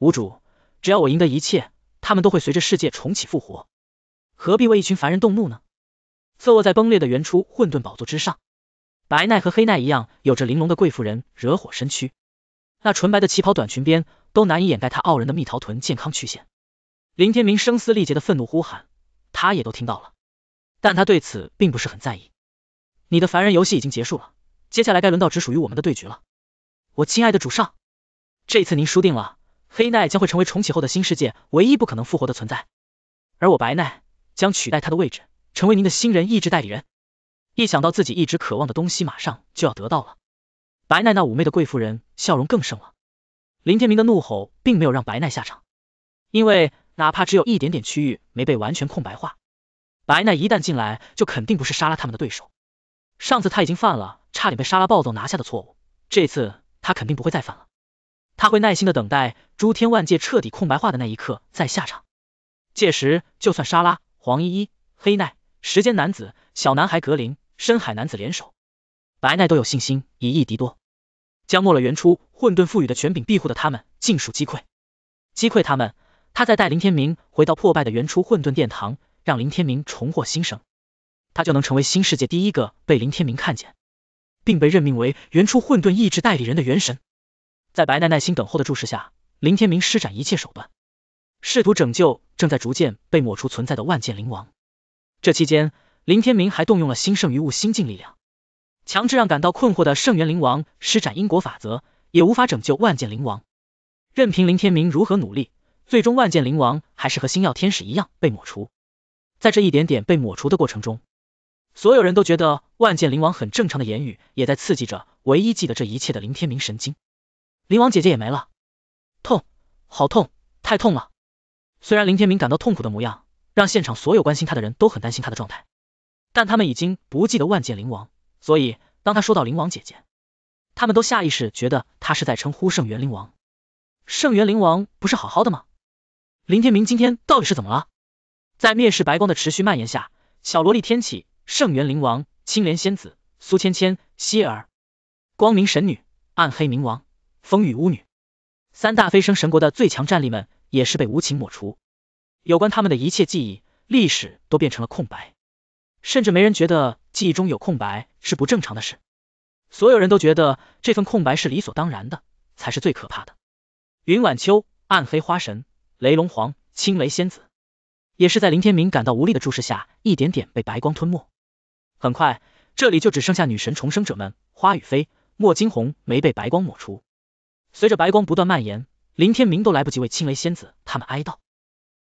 无主，只要我赢得一切，他们都会随着世界重启复活。何必为一群凡人动怒呢？侧卧在崩裂的原初混沌宝座之上，白奈和黑奈一样，有着玲珑的贵妇人惹火身躯，那纯白的旗袍短裙边都难以掩盖她傲人的蜜桃臀健康曲线。林天明声嘶力竭的愤怒呼喊，他也都听到了，但他对此并不是很在意。你的凡人游戏已经结束了，接下来该轮到只属于我们的对局了，我亲爱的主上，这次您输定了。黑奈将会成为重启后的新世界唯一不可能复活的存在，而我白奈将取代他的位置，成为您的新人意志代理人。一想到自己一直渴望的东西马上就要得到了，白奈那妩媚的贵妇人笑容更盛了。林天明的怒吼并没有让白奈下场，因为哪怕只有一点点区域没被完全空白化，白奈一旦进来就肯定不是莎拉他们的对手。上次他已经犯了差点被莎拉暴揍拿下的错误，这次他肯定不会再犯了。他会耐心的等待诸天万界彻底空白化的那一刻再下场，届时就算莎拉、黄依依、黑奈、时间男子、小男孩格林、深海男子联手，白奈都有信心以一敌多，将没了原初混沌赋予的权柄庇护的他们尽数击溃。击溃他们，他再带林天明回到破败的原初混沌殿堂，让林天明重获新生，他就能成为新世界第一个被林天明看见，并被任命为原初混沌意志代理人的元神。在白奈耐心等候的注视下，林天明施展一切手段，试图拯救正在逐渐被抹除存在的万剑灵王。这期间，林天明还动用了新圣于物心境力量，强制让感到困惑的圣元灵王施展因果法则，也无法拯救万剑灵王。任凭林天明如何努力，最终万剑灵王还是和星耀天使一样被抹除。在这一点点被抹除的过程中，所有人都觉得万剑灵王很正常的言语，也在刺激着唯一记得这一切的林天明神经。灵王姐姐也没了，痛，好痛，太痛了。虽然林天明感到痛苦的模样，让现场所有关心他的人都很担心他的状态，但他们已经不记得万剑灵王，所以当他说到灵王姐姐，他们都下意识觉得他是在称呼圣元灵王。圣元灵王不是好好的吗？林天明今天到底是怎么了？在灭世白光的持续蔓延下，小萝莉天启、圣元灵王、青莲仙子、苏芊芊、希儿、光明神女、暗黑冥王。风雨巫女，三大飞升神国的最强战力们也是被无情抹除，有关他们的一切记忆、历史都变成了空白，甚至没人觉得记忆中有空白是不正常的事，所有人都觉得这份空白是理所当然的，才是最可怕的。云晚秋、暗黑花神、雷龙皇、青雷仙子，也是在林天明感到无力的注视下，一点点被白光吞没。很快，这里就只剩下女神重生者们，花雨飞、莫金红没被白光抹除。随着白光不断蔓延，林天明都来不及为青雷仙子他们哀悼，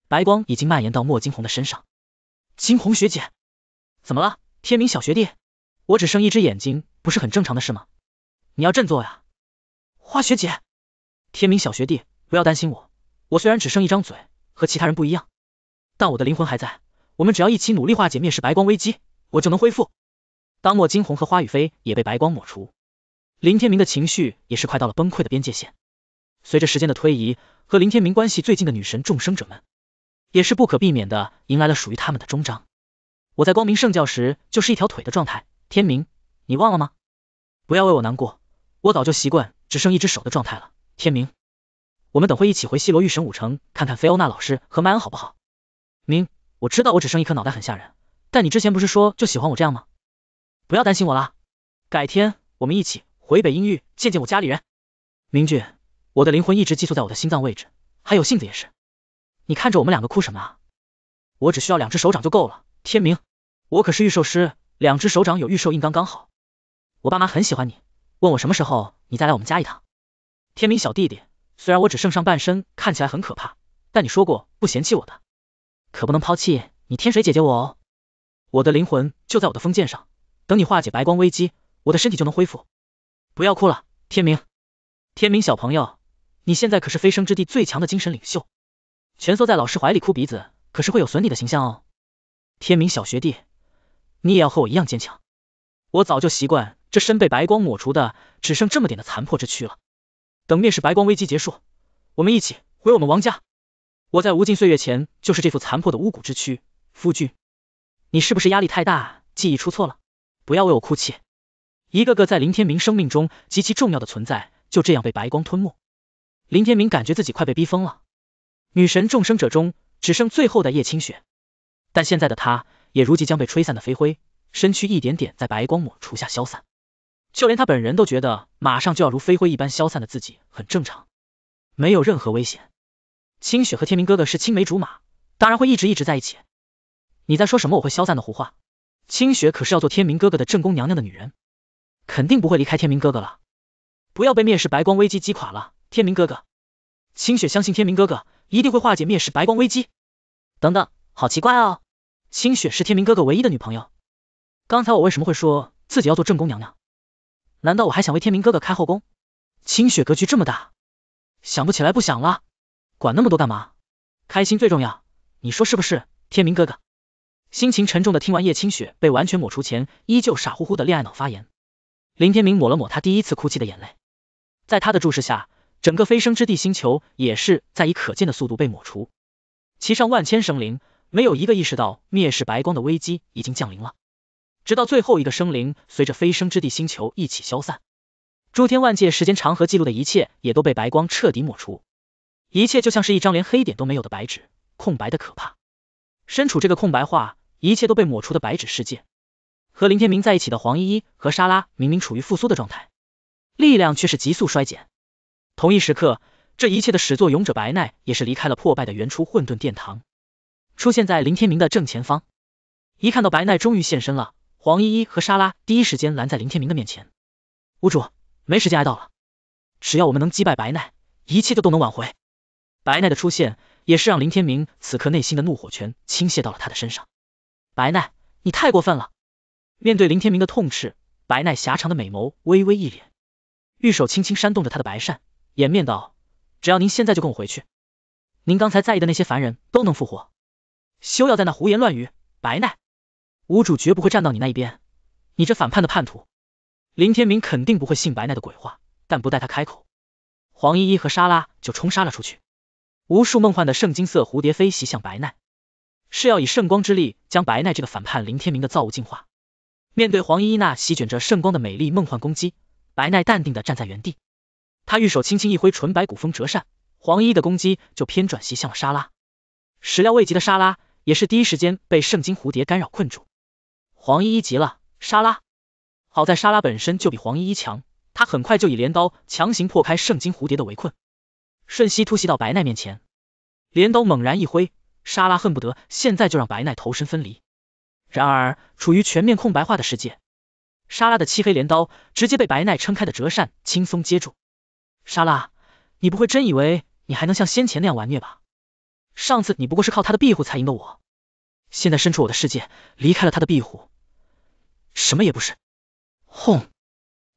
白光已经蔓延到莫金红的身上。惊鸿学姐，怎么了？天明小学弟，我只剩一只眼睛，不是很正常的事吗？你要振作呀，花学姐。天明小学弟，不要担心我，我虽然只剩一张嘴，和其他人不一样，但我的灵魂还在。我们只要一起努力化解灭世白光危机，我就能恢复。当莫金红和花雨飞也被白光抹除。林天明的情绪也是快到了崩溃的边界线。随着时间的推移，和林天明关系最近的女神众生者们，也是不可避免的迎来了属于他们的终章。我在光明圣教时就是一条腿的状态，天明，你忘了吗？不要为我难过，我早就习惯只剩一只手的状态了。天明，我们等会一起回西罗御神武城看看菲欧娜老师和麦恩好不好？明，我知道我只剩一颗脑袋很吓人，但你之前不是说就喜欢我这样吗？不要担心我啦，改天我们一起。回北阴域见见我家里人，明俊，我的灵魂一直寄宿在我的心脏位置，还有性子也是。你看着我们两个哭什么？我只需要两只手掌就够了。天明，我可是御兽师，两只手掌有御兽印，刚刚好。我爸妈很喜欢你，问我什么时候你再来我们家一趟。天明小弟弟，虽然我只剩上半身，看起来很可怕，但你说过不嫌弃我的，可不能抛弃你天水姐姐我哦。我的灵魂就在我的封剑上，等你化解白光危机，我的身体就能恢复。不要哭了，天明，天明小朋友，你现在可是飞升之地最强的精神领袖，蜷缩在老师怀里哭鼻子，可是会有损你的形象哦。天明小学弟，你也要和我一样坚强。我早就习惯这身被白光抹除的只剩这么点的残破之躯了。等灭世白光危机结束，我们一起回我们王家。我在无尽岁月前就是这副残破的巫蛊之躯，夫君，你是不是压力太大，记忆出错了？不要为我哭泣。一个个在林天明生命中极其重要的存在，就这样被白光吞没。林天明感觉自己快被逼疯了。女神众生者中只剩最后的叶清雪，但现在的她也如即将被吹散的飞灰，身躯一点点在白光抹除下消散。就连他本人都觉得马上就要如飞灰一般消散的自己很正常，没有任何危险。清雪和天明哥哥是青梅竹马，当然会一直一直在一起。你在说什么我会消散的胡话？清雪可是要做天明哥哥的正宫娘娘的女人。肯定不会离开天明哥哥了，不要被灭世白光危机击垮了，天明哥哥，清雪相信天明哥哥一定会化解灭世白光危机。等等，好奇怪哦，清雪是天明哥哥唯一的女朋友，刚才我为什么会说自己要做正宫娘娘？难道我还想为天明哥哥开后宫？清雪格局这么大，想不起来不想了，管那么多干嘛？开心最重要，你说是不是？天明哥哥，心情沉重的听完叶清雪被完全抹除前，依旧傻乎乎的恋爱脑发言。林天明抹了抹他第一次哭泣的眼泪，在他的注视下，整个飞升之地星球也是在以可见的速度被抹除，其上万千生灵没有一个意识到灭世白光的危机已经降临了，直到最后一个生灵随着飞升之地星球一起消散，诸天万界时间长河记录的一切也都被白光彻底抹除，一切就像是一张连黑点都没有的白纸，空白的可怕。身处这个空白化、一切都被抹除的白纸世界。和林天明在一起的黄依依和莎拉明明处于复苏的状态，力量却是急速衰减。同一时刻，这一切的始作俑者白奈也是离开了破败的原初混沌殿堂，出现在林天明的正前方。一看到白奈终于现身了，黄依依和莎拉第一时间拦在林天明的面前。屋主，没时间挨到了，只要我们能击败白奈，一切就都能挽回。白奈的出现也是让林天明此刻内心的怒火全倾泻到了他的身上。白奈，你太过分了！面对林天明的痛斥，白奈狭长的美眸微微一敛，玉手轻轻扇动着他的白扇，掩面道：“只要您现在就跟我回去，您刚才在意的那些凡人都能复活。”“休要在那胡言乱语！”白奈，吾主绝不会站到你那一边，你这反叛的叛徒！林天明肯定不会信白奈的鬼话，但不待他开口，黄依依和莎拉就冲杀了出去，无数梦幻的圣金色蝴蝶飞袭向白奈，是要以圣光之力将白奈这个反叛林天明的造物净化。面对黄依依那席卷着圣光的美丽梦幻攻击，白奈淡定的站在原地，他玉手轻轻一挥，纯白古风折扇，黄依依的攻击就偏转袭向了莎拉。始料未及的莎拉也是第一时间被圣经蝴蝶干扰困住，黄依依急了，莎拉。好在莎拉本身就比黄依依强，她很快就以镰刀强行破开圣经蝴蝶的围困，瞬息突袭到白奈面前，镰刀猛然一挥，莎拉恨不得现在就让白奈投身分离。然而，处于全面空白化的世界，莎拉的漆黑镰刀直接被白奈撑开的折扇轻松接住。莎拉，你不会真以为你还能像先前那样玩虐吧？上次你不过是靠他的庇护才赢的我，现在身处我的世界，离开了他的庇护，什么也不是。轰！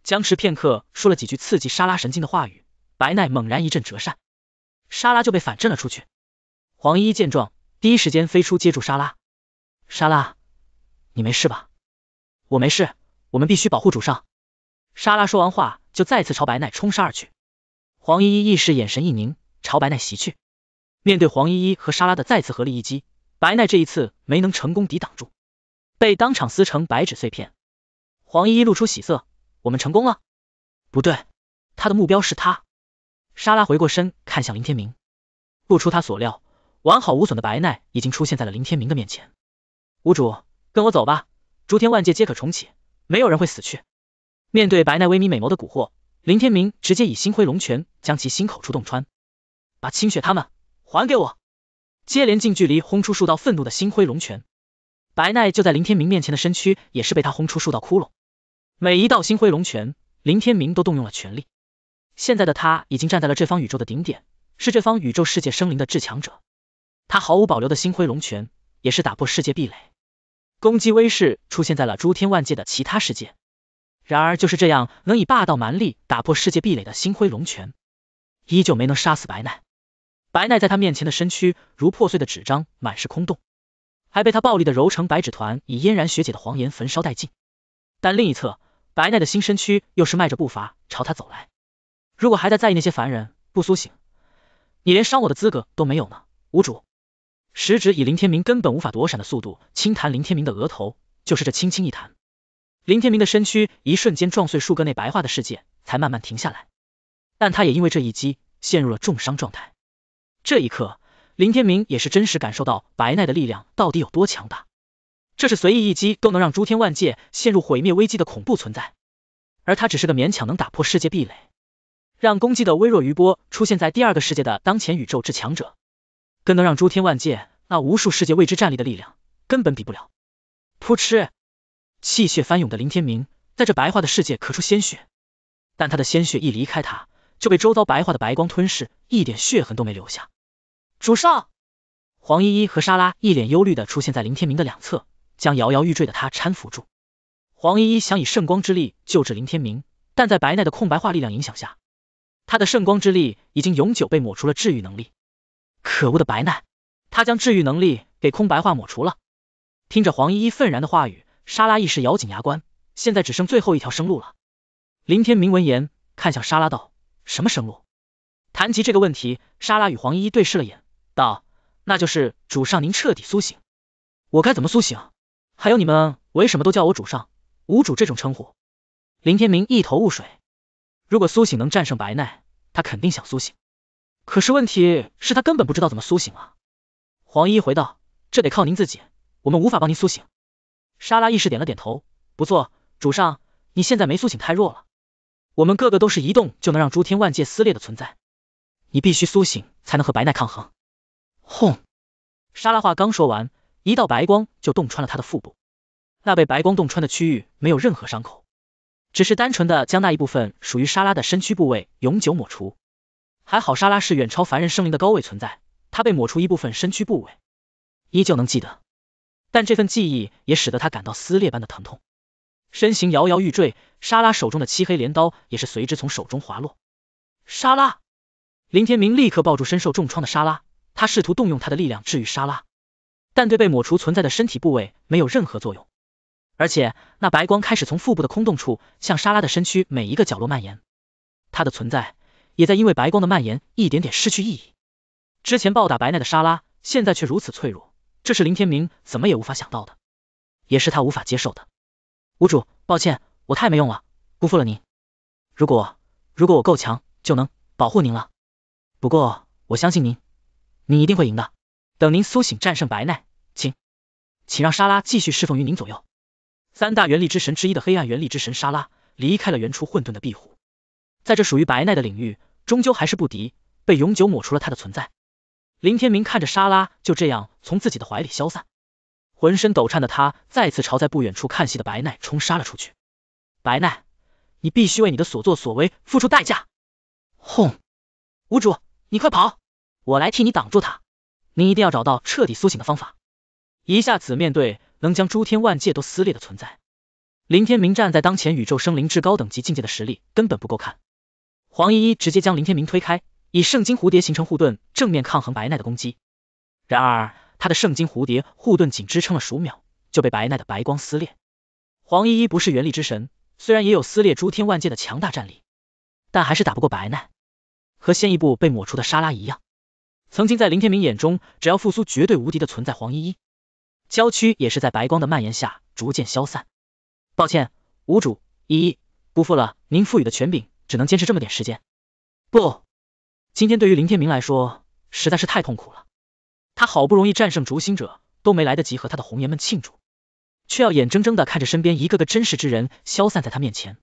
僵持片刻，说了几句刺激莎拉神经的话语，白奈猛然一阵折扇，莎拉就被反震了出去。黄依依见状，第一时间飞出接住莎拉。莎拉。你没事吧？我没事，我们必须保护主上。莎拉说完话就再次朝白奈冲杀而去，黄依依意识眼神一凝，朝白奈袭去。面对黄依依和莎拉的再次合力一击，白奈这一次没能成功抵挡住，被当场撕成白纸碎片。黄依依露出喜色，我们成功了。不对，他的目标是他。莎拉回过身看向林天明，不出他所料，完好无损的白奈已经出现在了林天明的面前。无主。跟我走吧，诸天万界皆可重启，没有人会死去。面对白奈微眯美眸的蛊惑，林天明直接以星辉龙拳将其心口处洞穿，把清雪他们还给我！接连近距离轰出数道愤怒的星辉龙拳，白奈就在林天明面前的身躯也是被他轰出数道窟窿。每一道星辉龙拳，林天明都动用了全力。现在的他已经站在了这方宇宙的顶点，是这方宇宙世界生灵的至强者。他毫无保留的星辉龙拳，也是打破世界壁垒。攻击威势出现在了诸天万界的其他世界，然而就是这样能以霸道蛮力打破世界壁垒的星辉龙拳，依旧没能杀死白奈。白奈在他面前的身躯如破碎的纸张，满是空洞，还被他暴力的揉成白纸团，以嫣然学姐的黄炎焚烧殆尽。但另一侧，白奈的新身躯又是迈着步伐朝他走来。如果还在在意那些凡人不苏醒，你连伤我的资格都没有呢，无主。食指以林天明根本无法躲闪的速度轻弹林天明的额头，就是这轻轻一弹，林天明的身躯一瞬间撞碎数个内白化的世界，才慢慢停下来。但他也因为这一击陷入了重伤状态。这一刻，林天明也是真实感受到白奈的力量到底有多强大，这是随意一击都能让诸天万界陷入毁灭危机的恐怖存在，而他只是个勉强能打破世界壁垒，让攻击的微弱余波出现在第二个世界的当前宇宙之强者。跟能让诸天万界那无数世界未知站立的力量根本比不了。噗嗤，气血翻涌的林天明在这白化的世界咳出鲜血，但他的鲜血一离开他，就被周遭白化的白光吞噬，一点血痕都没留下。主上，黄依依和莎拉一脸忧虑的出现在林天明的两侧，将摇摇欲坠的他搀扶住。黄依依想以圣光之力救治林天明，但在白奈的空白化力量影响下，他的圣光之力已经永久被抹除了治愈能力。可恶的白奈，他将治愈能力给空白画抹除了。听着黄依依愤然的话语，莎拉一时咬紧牙关，现在只剩最后一条生路了。林天明闻言，看向莎拉道：“什么生路？”谈及这个问题，莎拉与黄依依对视了眼，道：“那就是主上您彻底苏醒，我该怎么苏醒？还有你们为什么都叫我主上，无主这种称呼？”林天明一头雾水，如果苏醒能战胜白奈，他肯定想苏醒。可是问题是他根本不知道怎么苏醒了。黄衣回道，这得靠您自己，我们无法帮您苏醒。莎拉意识点了点头，不错，主上，你现在没苏醒太弱了，我们个个都是一动就能让诸天万界撕裂的存在，你必须苏醒才能和白奈抗衡。轰！莎拉话刚说完，一道白光就洞穿了他的腹部，那被白光洞穿的区域没有任何伤口，只是单纯的将那一部分属于莎拉的身躯部位永久抹除。还好，莎拉是远超凡人生灵的高位存在，她被抹除一部分身躯部位，依旧能记得，但这份记忆也使得她感到撕裂般的疼痛，身形摇摇欲坠。莎拉手中的漆黑镰刀也是随之从手中滑落。莎拉，林天明立刻抱住身受重创的莎拉，他试图动用他的力量治愈莎拉，但对被抹除存在的身体部位没有任何作用，而且那白光开始从腹部的空洞处向莎拉的身躯每一个角落蔓延，她的存在。也在因为白光的蔓延，一点点失去意义。之前暴打白奈的莎拉，现在却如此脆弱，这是林天明怎么也无法想到的，也是他无法接受的。屋主，抱歉，我太没用了，辜负了您。如果如果我够强，就能保护您了。不过我相信您，您一定会赢的。等您苏醒，战胜白奈，请请让莎拉继续侍奉于您左右。三大元力之神之一的黑暗元力之神莎拉，离开了原初混沌的庇护。在这属于白奈的领域，终究还是不敌，被永久抹除了他的存在。林天明看着莎拉就这样从自己的怀里消散，浑身抖颤的他再次朝在不远处看戏的白奈冲杀了出去。白奈，你必须为你的所作所为付出代价！轰！无主，你快跑，我来替你挡住他。您一定要找到彻底苏醒的方法。一下子面对能将诸天万界都撕裂的存在，林天明站在当前宇宙生灵至高等级境界的实力根本不够看。黄依依直接将林天明推开，以圣经蝴蝶形成护盾，正面抗衡白奈的攻击。然而，他的圣经蝴蝶护盾仅支撑了数秒，就被白奈的白光撕裂。黄依依不是元力之神，虽然也有撕裂诸天万界的强大战力，但还是打不过白奈。和先一步被抹除的莎拉一样，曾经在林天明眼中，只要复苏绝对无敌的存在，黄依依娇躯也是在白光的蔓延下逐渐消散。抱歉，无主依依辜负了您赋予的权柄。只能坚持这么点时间，不，今天对于林天明来说实在是太痛苦了。他好不容易战胜逐星者，都没来得及和他的红颜们庆祝，却要眼睁睁的看着身边一个个真实之人消散在他面前。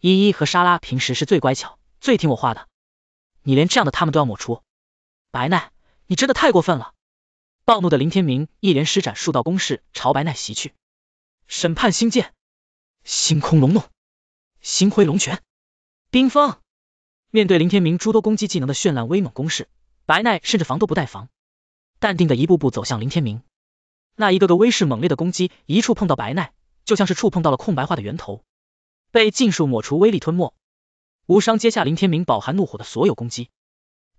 依依和莎拉平时是最乖巧、最听我话的，你连这样的他们都要抹除，白奈，你真的太过分了！暴怒的林天明一连施展数道攻势朝白奈袭去，审判星剑、星空龙怒、星辉龙拳。冰封，面对林天明诸多攻击技能的绚烂威猛攻势，白奈甚至防都不带防，淡定的一步步走向林天明。那一个个威势猛烈的攻击，一触碰到白奈，就像是触碰到了空白化的源头，被尽数抹除威力吞没，无伤接下林天明饱含怒火的所有攻击。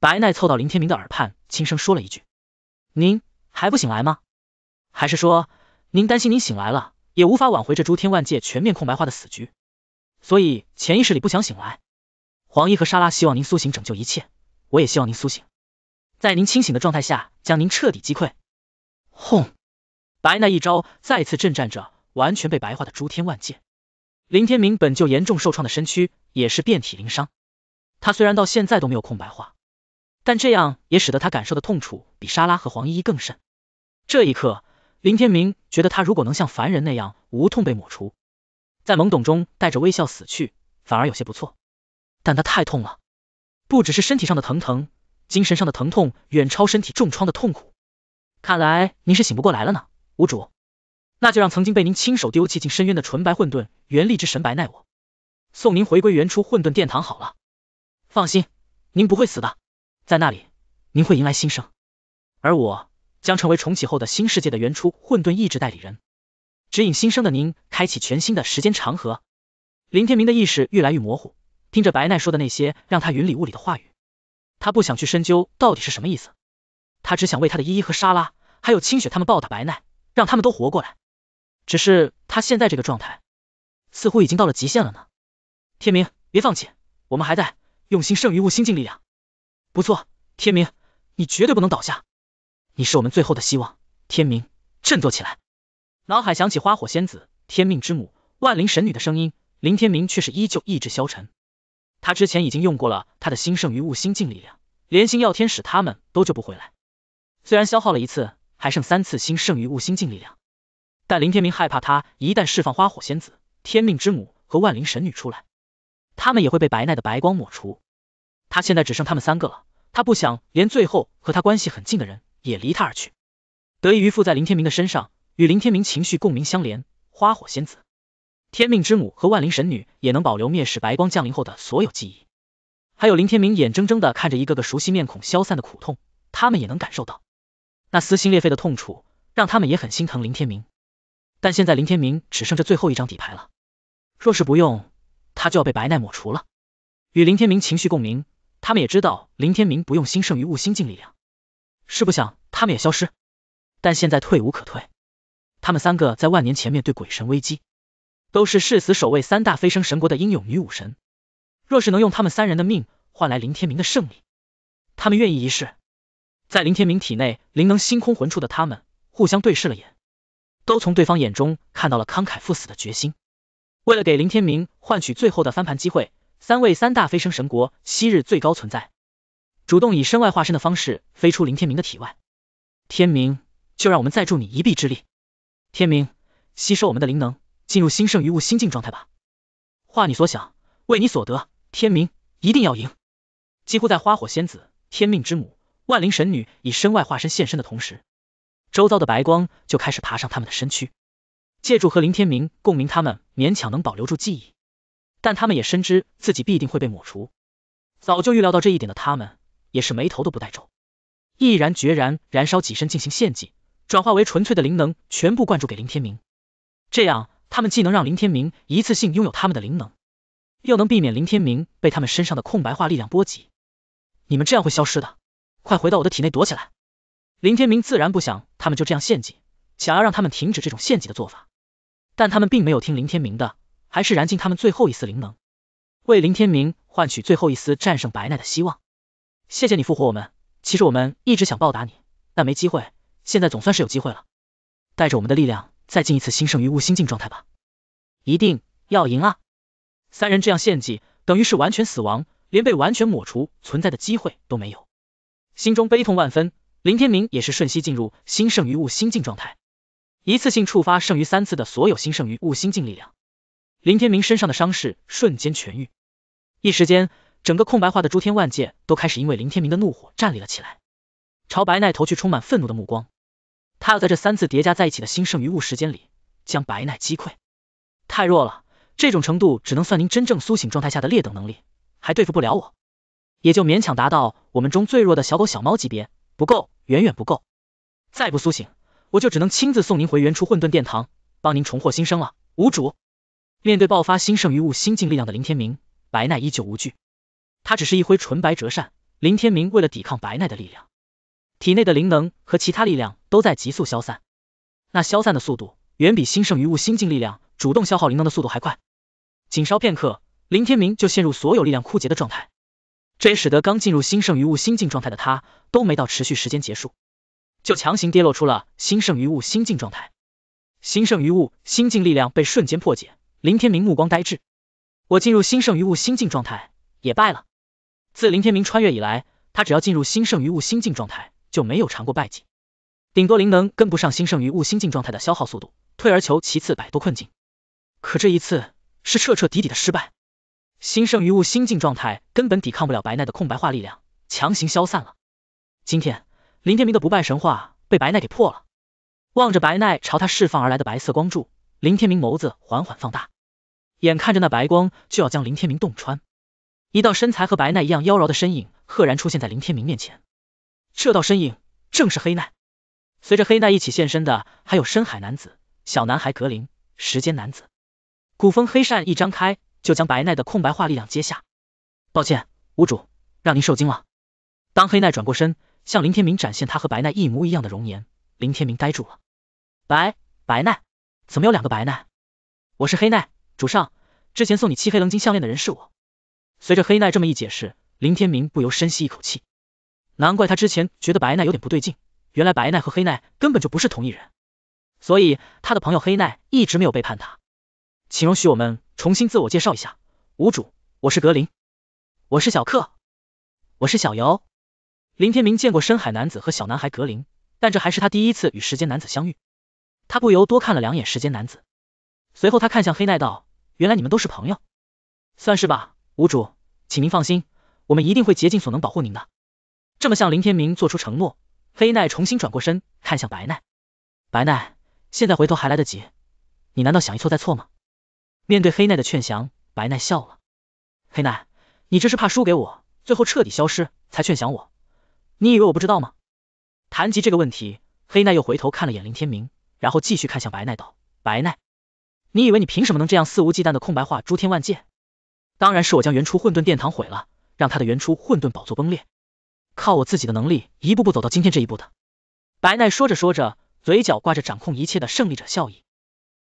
白奈凑到林天明的耳畔，轻声说了一句：“您还不醒来吗？还是说您担心您醒来了也无法挽回这诸天万界全面空白化的死局，所以潜意识里不想醒来？”黄衣和莎拉希望您苏醒，拯救一切。我也希望您苏醒，在您清醒的状态下，将您彻底击溃。轰！白那一招再次震颤着，完全被白化的诸天万界。林天明本就严重受创的身躯也是遍体鳞伤。他虽然到现在都没有空白化，但这样也使得他感受的痛楚比莎拉和黄依依更甚。这一刻，林天明觉得他如果能像凡人那样无痛被抹除，在懵懂中带着微笑死去，反而有些不错。但他太痛了，不只是身体上的疼痛，精神上的疼痛远超身体重创的痛苦。看来您是醒不过来了呢，无主，那就让曾经被您亲手丢弃进深渊的纯白混沌原力之神白奈我送您回归原初混沌殿堂好了。放心，您不会死的，在那里您会迎来新生，而我将成为重启后的新世界的原初混沌意志代理人，指引新生的您开启全新的时间长河。林天明的意识越来越模糊。听着白奈说的那些让他云里雾里的话语，他不想去深究到底是什么意思，他只想为他的依依和莎拉，还有清雪他们暴打白奈，让他们都活过来。只是他现在这个状态，似乎已经到了极限了呢。天明，别放弃，我们还在，用心胜于物，心尽力量。不错，天明，你绝对不能倒下，你是我们最后的希望。天明，振作起来。脑海响起花火仙子、天命之母、万灵神女的声音，林天明却是依旧意志消沉。他之前已经用过了他的心圣与悟心境力量，连星耀天使他们都救不回来。虽然消耗了一次，还剩三次星圣与悟心境力量，但林天明害怕他一旦释放花火仙子、天命之母和万灵神女出来，他们也会被白奈的白光抹除。他现在只剩他们三个了，他不想连最后和他关系很近的人也离他而去。得益于附在林天明的身上，与林天明情绪共鸣相连，花火仙子。天命之母和万灵神女也能保留灭世白光降临后的所有记忆，还有林天明眼睁睁的看着一个个熟悉面孔消散的苦痛，他们也能感受到那撕心裂肺的痛楚，让他们也很心疼林天明。但现在林天明只剩这最后一张底牌了，若是不用，他就要被白奈抹除了。与林天明情绪共鸣，他们也知道林天明不用心胜于悟心境力量，是不想他们也消失。但现在退无可退，他们三个在万年前面对鬼神危机。都是誓死守卫三大飞升神国的英勇女武神，若是能用他们三人的命换来林天明的胜利，他们愿意一试。在林天明体内灵能星空魂处的他们互相对视了眼，都从对方眼中看到了慷慨赴死的决心。为了给林天明换取最后的翻盘机会，三位三大飞升神国昔日最高存在，主动以身外化身的方式飞出林天明的体外。天明，就让我们再助你一臂之力。天明，吸收我们的灵能。进入心盛于物、心境状态吧，化你所想，为你所得。天明一定要赢！几乎在花火仙子、天命之母、万灵神女以身外化身现身的同时，周遭的白光就开始爬上他们的身躯，借助和林天明共鸣，他们勉强能保留住记忆，但他们也深知自己必定会被抹除，早就预料到这一点的他们也是眉头都不带皱，毅然决然燃烧己身进行献祭，转化为纯粹的灵能，全部灌注给林天明，这样。他们既能让林天明一次性拥有他们的灵能，又能避免林天明被他们身上的空白化力量波及。你们这样会消失的，快回到我的体内躲起来。林天明自然不想他们就这样献祭，想要让他们停止这种献祭的做法，但他们并没有听林天明的，还是燃尽他们最后一丝灵能，为林天明换取最后一丝战胜白奈的希望。谢谢你复活我们，其实我们一直想报答你，但没机会，现在总算是有机会了，带着我们的力量。再进一次新圣于物心境状态吧，一定要赢啊！三人这样献祭，等于是完全死亡，连被完全抹除存在的机会都没有。心中悲痛万分，林天明也是瞬息进入新圣于物心境状态，一次性触发剩余三次的所有新圣于物心境力量。林天明身上的伤势瞬间痊愈，一时间，整个空白化的诸天万界都开始因为林天明的怒火站立了起来，朝白奈投去充满愤怒的目光。他要在这三次叠加在一起的新剩余物时间里，将白奈击溃。太弱了，这种程度只能算您真正苏醒状态下的劣等能力，还对付不了我，也就勉强达到我们中最弱的小狗小猫级别，不够，远远不够。再不苏醒，我就只能亲自送您回原初混沌殿堂，帮您重获新生了。无主，面对爆发新剩余物新进力量的林天明，白奈依旧无惧，他只是一挥纯白折扇，林天明为了抵抗白奈的力量。体内的灵能和其他力量都在急速消散，那消散的速度远比新圣余物心境力量主动消耗灵能的速度还快。仅稍片刻，林天明就陷入所有力量枯竭的状态，这也使得刚进入新圣余物心境状态的他，都没到持续时间结束，就强行跌落出了新圣余物心境状态。新圣余物心境力量被瞬间破解，林天明目光呆滞。我进入新圣余物心境状态也败了。自林天明穿越以来，他只要进入新圣余物心境状态。就没有尝过败绩，顶多灵能跟不上新圣于悟心境状态的消耗速度，退而求其次摆脱困境。可这一次是彻彻底底的失败，新圣于悟心境状态根本抵抗不了白奈的空白化力量，强行消散了。今天林天明的不败神话被白奈给破了。望着白奈朝他释放而来的白色光柱，林天明眸子缓缓放大，眼看着那白光就要将林天明洞穿，一道身材和白奈一样妖娆的身影赫然出现在林天明面前。这道身影正是黑奈，随着黑奈一起现身的还有深海男子、小男孩格林、时间男子。古风黑扇一张开，就将白奈的空白化力量接下。抱歉，屋主，让您受惊了。当黑奈转过身，向林天明展现他和白奈一模一样的容颜，林天明呆住了。白白奈，怎么有两个白奈？我是黑奈，主上，之前送你漆黑棱金项链的人是我。随着黑奈这么一解释，林天明不由深吸一口气。难怪他之前觉得白奈有点不对劲，原来白奈和黑奈根本就不是同一人，所以他的朋友黑奈一直没有背叛他。请容许我们重新自我介绍一下，无主，我是格林，我是小克，我是小游。林天明见过深海男子和小男孩格林，但这还是他第一次与时间男子相遇，他不由多看了两眼时间男子。随后他看向黑奈道：“原来你们都是朋友，算是吧？无主，请您放心，我们一定会竭尽所能保护您的。”这么向林天明做出承诺，黑奈重新转过身，看向白奈。白奈，现在回头还来得及，你难道想一错再错吗？面对黑奈的劝降，白奈笑了。黑奈，你这是怕输给我，最后彻底消失，才劝降我？你以为我不知道吗？谈及这个问题，黑奈又回头看了眼林天明，然后继续看向白奈道：“白奈，你以为你凭什么能这样肆无忌惮的空白化诸天万界？当然是我将原初混沌殿堂毁了，让他的原初混沌宝座崩裂。”靠我自己的能力一步步走到今天这一步的白奈说着说着，嘴角挂着掌控一切的胜利者笑意。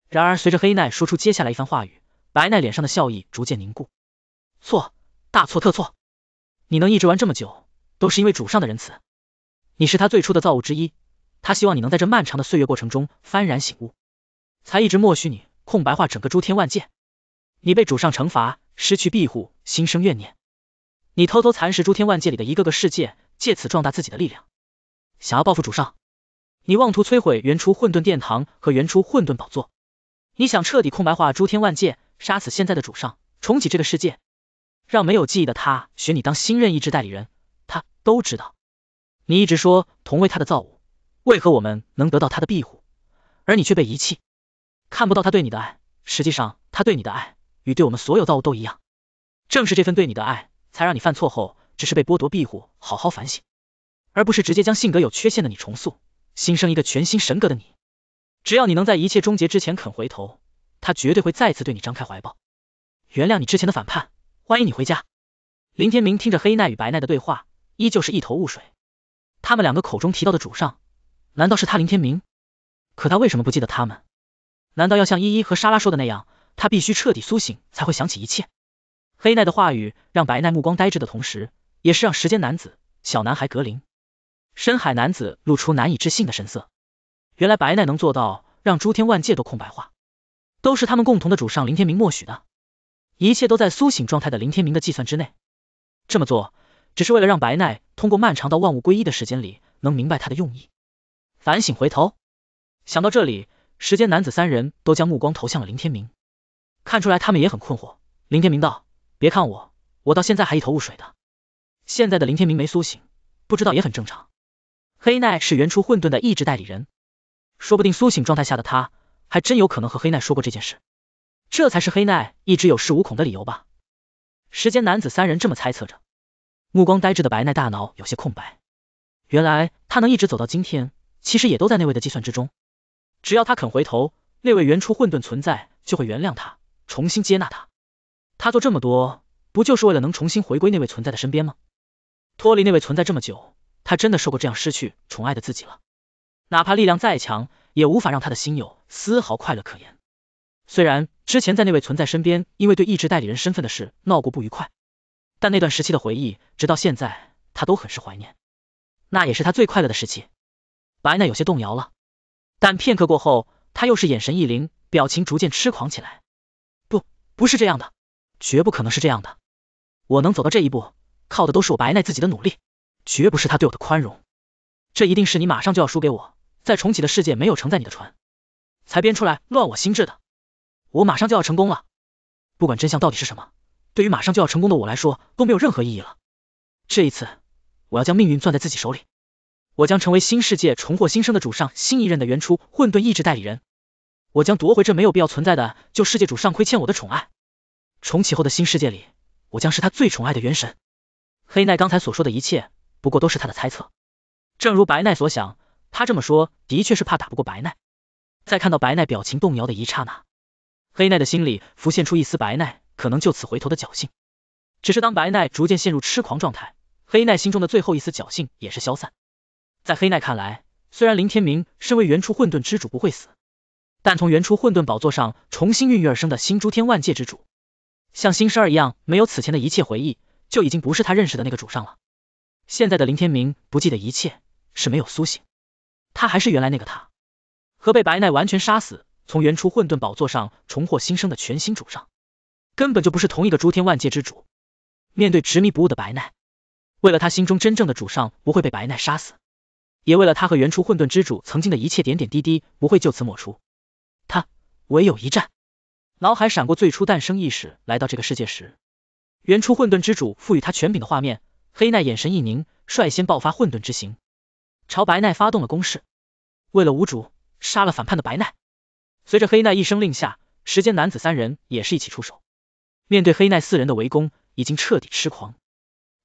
然而随着黑奈说出接下来一番话语，白奈脸上的笑意逐渐凝固。错，大错特错！你能一直玩这么久，都是因为主上的仁慈。你是他最初的造物之一，他希望你能在这漫长的岁月过程中幡然醒悟，才一直默许你空白化整个诸天万界。你被主上惩罚，失去庇护，心生怨念，你偷偷蚕食诸天万界里的一个个世界。借此壮大自己的力量，想要报复主上，你妄图摧毁原初混沌殿堂和原初混沌宝座，你想彻底空白化诸天万界，杀死现在的主上，重启这个世界，让没有记忆的他选你当新任意志代理人，他都知道。你一直说同为他的造物，为何我们能得到他的庇护，而你却被遗弃，看不到他对你的爱。实际上他对你的爱与对我们所有造物都一样，正是这份对你的爱，才让你犯错后。只是被剥夺庇护，好好反省，而不是直接将性格有缺陷的你重塑，新生一个全新神格的你。只要你能在一切终结之前肯回头，他绝对会再次对你张开怀抱，原谅你之前的反叛，欢迎你回家。林天明听着黑奈与白奈的对话，依旧是一头雾水。他们两个口中提到的主上，难道是他林天明？可他为什么不记得他们？难道要像依依和莎拉说的那样，他必须彻底苏醒才会想起一切？黑奈的话语让白奈目光呆滞的同时。也是让时间男子、小男孩格林、深海男子露出难以置信的神色。原来白奈能做到让诸天万界都空白化，都是他们共同的主上林天明默许的，一切都在苏醒状态的林天明的计算之内。这么做，只是为了让白奈通过漫长到万物归一的时间里，能明白他的用意，反省回头。想到这里，时间男子三人都将目光投向了林天明，看出来他们也很困惑。林天明道：“别看我，我到现在还一头雾水的。”现在的林天明没苏醒，不知道也很正常。黑奈是原初混沌的意志代理人，说不定苏醒状态下的他，还真有可能和黑奈说过这件事。这才是黑奈一直有恃无恐的理由吧？时间男子三人这么猜测着，目光呆滞的白奈大脑有些空白。原来他能一直走到今天，其实也都在那位的计算之中。只要他肯回头，那位原初混沌存在就会原谅他，重新接纳他。他做这么多，不就是为了能重新回归那位存在的身边吗？脱离那位存在这么久，他真的受过这样失去宠爱的自己了。哪怕力量再强，也无法让他的心有丝毫快乐可言。虽然之前在那位存在身边，因为对意志代理人身份的事闹过不愉快，但那段时期的回忆，直到现在他都很是怀念。那也是他最快乐的时期。白奈有些动摇了，但片刻过后，他又是眼神一凌，表情逐渐痴狂起来。不，不是这样的，绝不可能是这样的。我能走到这一步。靠的都是我白奈自己的努力，绝不是他对我的宽容。这一定是你马上就要输给我，在重启的世界没有承载你的船，才编出来乱我心智的。我马上就要成功了，不管真相到底是什么，对于马上就要成功的我来说都没有任何意义了。这一次，我要将命运攥在自己手里。我将成为新世界重获新生的主上，新一任的原初混沌意志代理人。我将夺回这没有必要存在的旧世界主上亏欠我的宠爱。重启后的新世界里，我将是他最宠爱的元神。黑奈刚才所说的一切，不过都是他的猜测。正如白奈所想，他这么说的确是怕打不过白奈。在看到白奈表情动摇的一刹那，黑奈的心里浮现出一丝白奈可能就此回头的侥幸。只是当白奈逐渐陷入痴狂状态，黑奈心中的最后一丝侥幸也是消散。在黑奈看来，虽然林天明身为原初混沌之主不会死，但从原初混沌宝座上重新孕育而生的新诸天万界之主，像新生儿一样没有此前的一切回忆。就已经不是他认识的那个主上了。现在的林天明不记得一切，是没有苏醒，他还是原来那个他，和被白奈完全杀死，从原初混沌宝座上重获新生的全新主上，根本就不是同一个诸天万界之主。面对执迷不悟的白奈，为了他心中真正的主上不会被白奈杀死，也为了他和原初混沌之主曾经的一切点点滴滴不会就此抹除，他唯有一战。脑海闪过最初诞生意识来到这个世界时。原初混沌之主赋予他权柄的画面，黑奈眼神一凝，率先爆发混沌之刑，朝白奈发动了攻势。为了无主，杀了反叛的白奈。随着黑奈一声令下，时间男子三人也是一起出手。面对黑奈四人的围攻，已经彻底痴狂，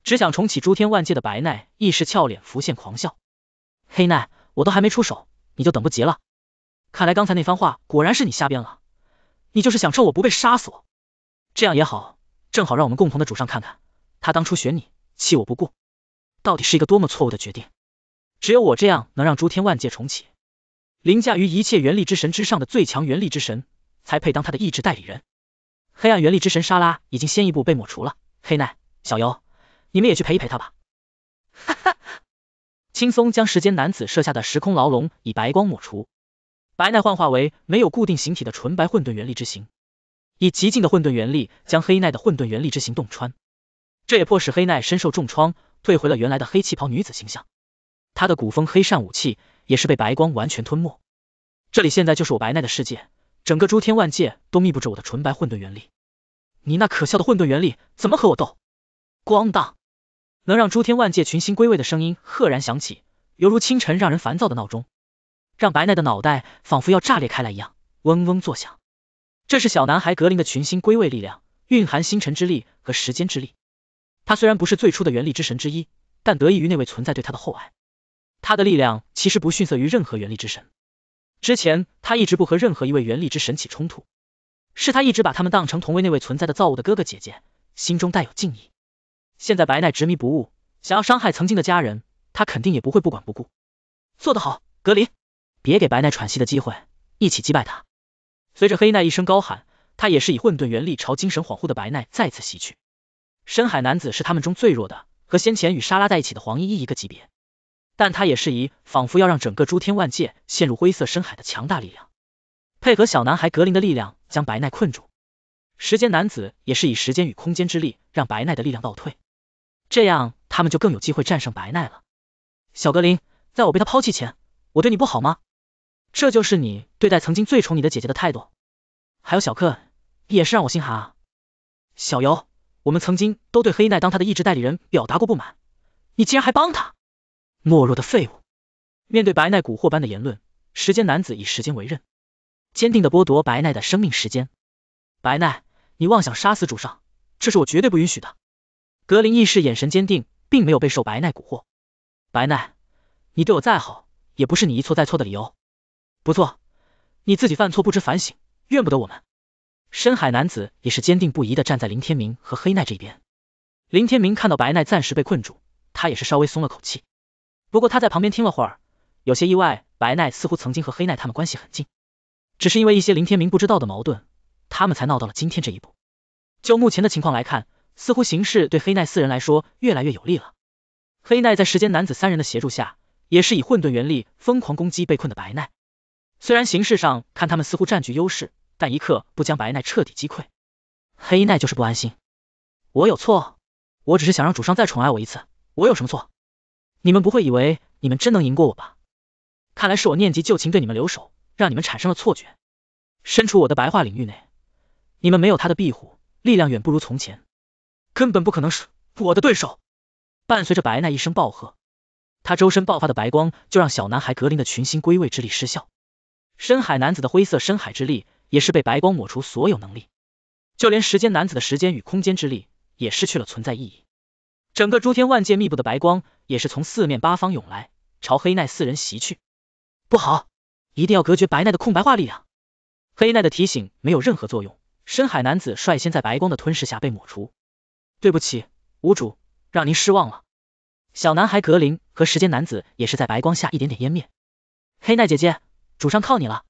只想重启诸天万界的白奈，意识俏脸浮现狂笑。黑奈，我都还没出手，你就等不及了？看来刚才那番话果然是你瞎编了，你就是想趁我不被杀死。这样也好。正好让我们共同的主上看看，他当初选你弃我不顾，到底是一个多么错误的决定。只有我这样能让诸天万界重启，凌驾于一切原力之神之上的最强原力之神，才配当他的意志代理人。黑暗原力之神莎拉已经先一步被抹除了，黑奈、小游，你们也去陪一陪他吧。哈哈，轻松将时间男子设下的时空牢笼以白光抹除，白奈幻化为没有固定形体的纯白混沌原力之形。以极尽的混沌元力，将黑奈的混沌元力之形洞穿，这也迫使黑奈深受重创，退回了原来的黑旗袍女子形象。她的古风黑扇武器也是被白光完全吞没。这里现在就是我白奈的世界，整个诸天万界都密布着我的纯白混沌元力。你那可笑的混沌元力怎么和我斗？咣当，能让诸天万界群星归位的声音赫然响起，犹如清晨让人烦躁的闹钟，让白奈的脑袋仿佛要炸裂开来一样，嗡嗡作响。这是小男孩格林的群星归位力量，蕴含星辰之力和时间之力。他虽然不是最初的原力之神之一，但得益于那位存在对他的厚爱，他的力量其实不逊色于任何原力之神。之前他一直不和任何一位原力之神起冲突，是他一直把他们当成同为那位存在的造物的哥哥姐姐，心中带有敬意。现在白奈执迷不悟，想要伤害曾经的家人，他肯定也不会不管不顾。做得好，格林，别给白奈喘息的机会，一起击败他。随着黑奈一声高喊，他也是以混沌元力朝精神恍惚的白奈再次袭去。深海男子是他们中最弱的，和先前与莎拉在一起的黄依依一个级别，但他也是以仿佛要让整个诸天万界陷入灰色深海的强大力量，配合小男孩格林的力量将白奈困住。时间男子也是以时间与空间之力让白奈的力量倒退，这样他们就更有机会战胜白奈了。小格林，在我被他抛弃前，我对你不好吗？这就是你对待曾经最宠你的姐姐的态度，还有小克也是让我心寒。啊。小游，我们曾经都对黑奈当他的意志代理人表达过不满，你竟然还帮他，懦弱的废物！面对白奈蛊惑般的言论，时间男子以时间为刃，坚定的剥夺白奈的生命时间。白奈，你妄想杀死主上，这是我绝对不允许的。格林意识眼神坚定，并没有被受白奈蛊惑。白奈，你对我再好，也不是你一错再错的理由。不错，你自己犯错不知反省，怨不得我们。深海男子也是坚定不移的站在林天明和黑奈这边。林天明看到白奈暂时被困住，他也是稍微松了口气。不过他在旁边听了会儿，有些意外，白奈似乎曾经和黑奈他们关系很近，只是因为一些林天明不知道的矛盾，他们才闹到了今天这一步。就目前的情况来看，似乎形势对黑奈四人来说越来越有利了。黑奈在时间男子三人的协助下，也是以混沌元力疯狂攻击被困的白奈。虽然形式上看他们似乎占据优势，但一刻不将白奈彻底击溃，黑奈就是不安心。我有错？我只是想让主上再宠爱我一次，我有什么错？你们不会以为你们真能赢过我吧？看来是我念及旧情对你们留守，让你们产生了错觉。身处我的白化领域内，你们没有他的庇护，力量远不如从前，根本不可能是我的对手。伴随着白奈一声暴喝，他周身爆发的白光就让小男孩格林的群星归位之力失效。深海男子的灰色深海之力也是被白光抹除所有能力，就连时间男子的时间与空间之力也失去了存在意义。整个诸天万界密布的白光也是从四面八方涌来，朝黑奈四人袭去。不好，一定要隔绝白奈的空白化力量。黑奈的提醒没有任何作用，深海男子率先在白光的吞噬下被抹除。对不起，无主，让您失望了。小男孩格林和时间男子也是在白光下一点点湮灭。黑奈姐姐。主上靠你了，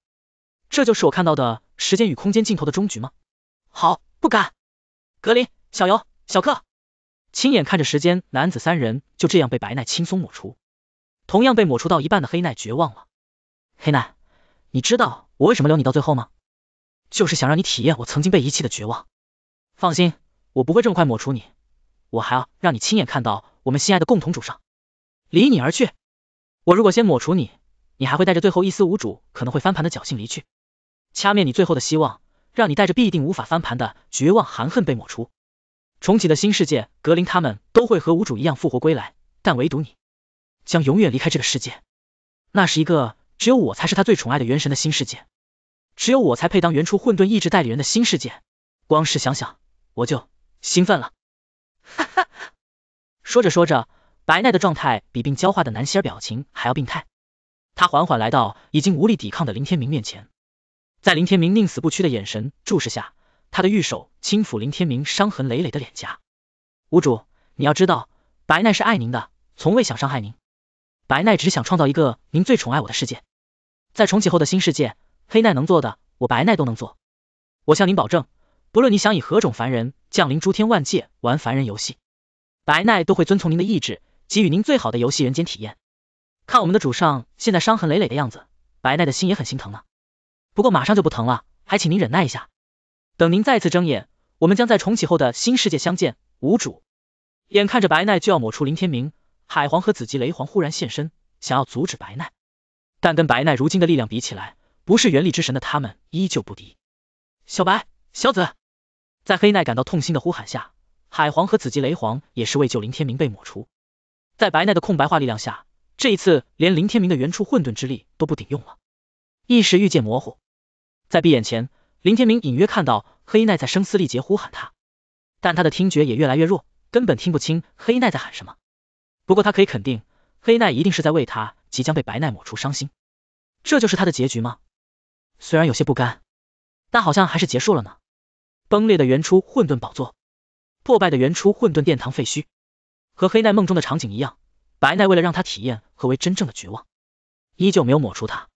这就是我看到的时间与空间尽头的终局吗？好，不敢。格林、小游、小克，亲眼看着时间男子三人就这样被白奈轻松抹除，同样被抹除到一半的黑奈绝望了。黑奈，你知道我为什么留你到最后吗？就是想让你体验我曾经被遗弃的绝望。放心，我不会这么快抹除你，我还要让你亲眼看到我们心爱的共同主上离你而去。我如果先抹除你，你还会带着最后一丝无主可能会翻盘的侥幸离去，掐灭你最后的希望，让你带着必定无法翻盘的绝望含恨被抹除。重启的新世界，格林他们都会和无主一样复活归来，但唯独你，将永远离开这个世界。那是一个只有我才是他最宠爱的元神的新世界，只有我才配当原初混沌意志代理人的新世界。光是想想我就兴奋了。哈哈。说着说着，白奈的状态比病娇化的南希儿表情还要病态。他缓缓来到已经无力抵抗的林天明面前，在林天明宁死不屈的眼神注视下，他的玉手轻抚林天明伤痕累累的脸颊。吴主，你要知道，白奈是爱您的，从未想伤害您。白奈只想创造一个您最宠爱我的世界。在重启后的新世界，黑奈能做的，我白奈都能做。我向您保证，不论你想以何种凡人降临诸天万界玩凡人游戏，白奈都会遵从您的意志，给予您最好的游戏人间体验。看我们的主上现在伤痕累累的样子，白奈的心也很心疼呢。不过马上就不疼了，还请您忍耐一下。等您再次睁眼，我们将在重启后的新世界相见。无主，眼看着白奈就要抹除林天明，海皇和紫极雷皇忽然现身，想要阻止白奈，但跟白奈如今的力量比起来，不是元力之神的他们依旧不敌。小白，小紫，在黑奈感到痛心的呼喊下，海皇和紫极雷皇也是为救林天明被抹除，在白奈的空白化力量下。这一次，连林天明的原初混沌之力都不顶用了，意识愈渐模糊，在闭眼前，林天明隐约看到黑奈在声嘶力竭呼喊他，但他的听觉也越来越弱，根本听不清黑奈在喊什么。不过他可以肯定，黑奈一定是在为他即将被白奈抹除伤心。这就是他的结局吗？虽然有些不甘，但好像还是结束了呢。崩裂的原初混沌宝座，破败的原初混沌殿堂废墟，和黑奈梦中的场景一样。白奈为了让他体验何为真正的绝望，依旧没有抹除他，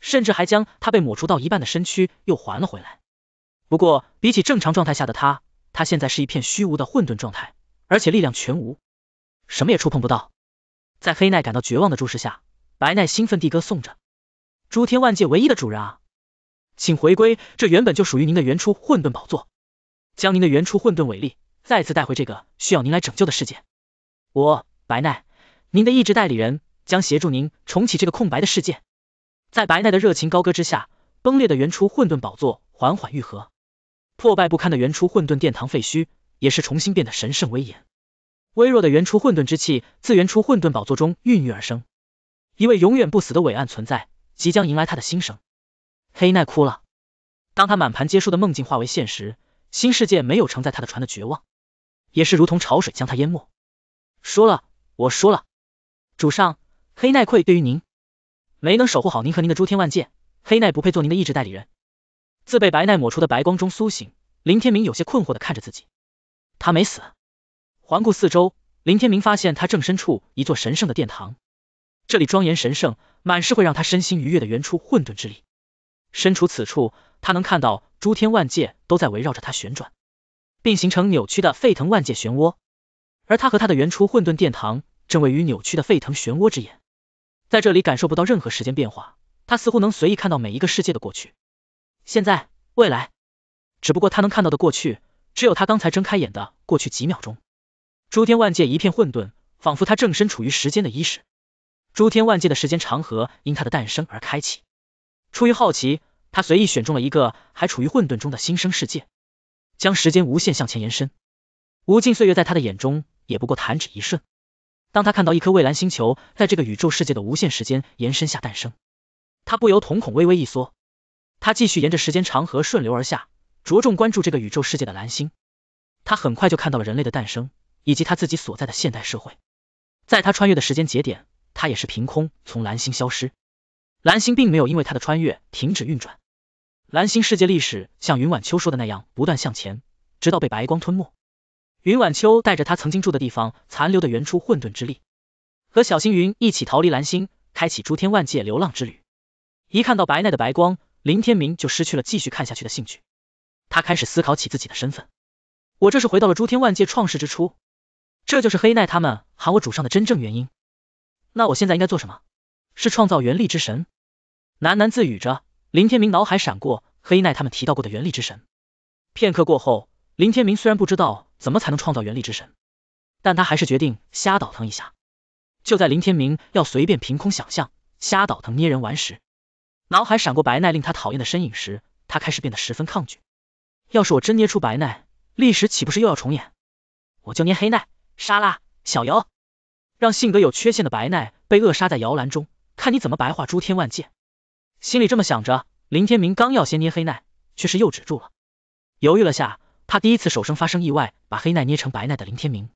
甚至还将他被抹除到一半的身躯又还了回来。不过比起正常状态下的他，他现在是一片虚无的混沌状态，而且力量全无，什么也触碰不到。在黑奈感到绝望的注视下，白奈兴奋地歌颂着：“诸天万界唯一的主人，啊，请回归这原本就属于您的原初混沌宝座，将您的原初混沌伟力再次带回这个需要您来拯救的世界。”我，白奈。您的意志代理人将协助您重启这个空白的世界。在白奈的热情高歌之下，崩裂的原初混沌宝座缓缓愈合，破败不堪的原初混沌殿堂废墟也是重新变得神圣威严。微弱的原初混沌之气自原初混沌宝座中孕育而生，一位永远不死的伟岸存在即将迎来他的新生。黑奈哭了，当他满盘皆输的梦境化为现实，新世界没有承载他的船的绝望，也是如同潮水将他淹没。输了，我输了。主上，黑奈愧对于您没能守护好您和您的诸天万界，黑奈不配做您的意志代理人。自被白奈抹除的白光中苏醒，林天明有些困惑的看着自己，他没死。环顾四周，林天明发现他正身处一座神圣的殿堂，这里庄严神圣，满是会让他身心愉悦的原初混沌之力。身处此处，他能看到诸天万界都在围绕着他旋转，并形成扭曲的沸腾万界漩涡，而他和他的原初混沌殿堂。正位于扭曲的沸腾漩涡之眼，在这里感受不到任何时间变化。他似乎能随意看到每一个世界的过去、现在、未来。只不过他能看到的过去，只有他刚才睁开眼的过去几秒钟。诸天万界一片混沌，仿佛他正身处于时间的伊始。诸天万界的时间长河因他的诞生而开启。出于好奇，他随意选中了一个还处于混沌中的新生世界，将时间无限向前延伸。无尽岁月在他的眼中也不过弹指一瞬。当他看到一颗蔚蓝星球在这个宇宙世界的无限时间延伸下诞生，他不由瞳孔微微一缩。他继续沿着时间长河顺流而下，着重关注这个宇宙世界的蓝星。他很快就看到了人类的诞生，以及他自己所在的现代社会。在他穿越的时间节点，他也是凭空从蓝星消失。蓝星并没有因为他的穿越停止运转，蓝星世界历史像云晚秋说的那样不断向前，直到被白光吞没。云晚秋带着他曾经住的地方残留的原初混沌之力，和小星云一起逃离蓝星，开启诸天万界流浪之旅。一看到白奈的白光，林天明就失去了继续看下去的兴趣。他开始思考起自己的身份，我这是回到了诸天万界创世之初，这就是黑奈他们喊我主上的真正原因。那我现在应该做什么？是创造元力之神？喃喃自语着，林天明脑海闪过黑奈他们提到过的元力之神。片刻过后，林天明虽然不知道。怎么才能创造原力之神？但他还是决定瞎倒腾一下。就在林天明要随便凭空想象、瞎倒腾捏人玩时，脑海闪过白奈令他讨厌的身影时，他开始变得十分抗拒。要是我真捏出白奈，历史岂不是又要重演？我就捏黑奈、莎拉、小瑶，让性格有缺陷的白奈被扼杀在摇篮中，看你怎么白化诸天万界。心里这么想着，林天明刚要先捏黑奈，却是又止住了，犹豫了下。他第一次手生发生意外把黑奈捏成白奈的林天明，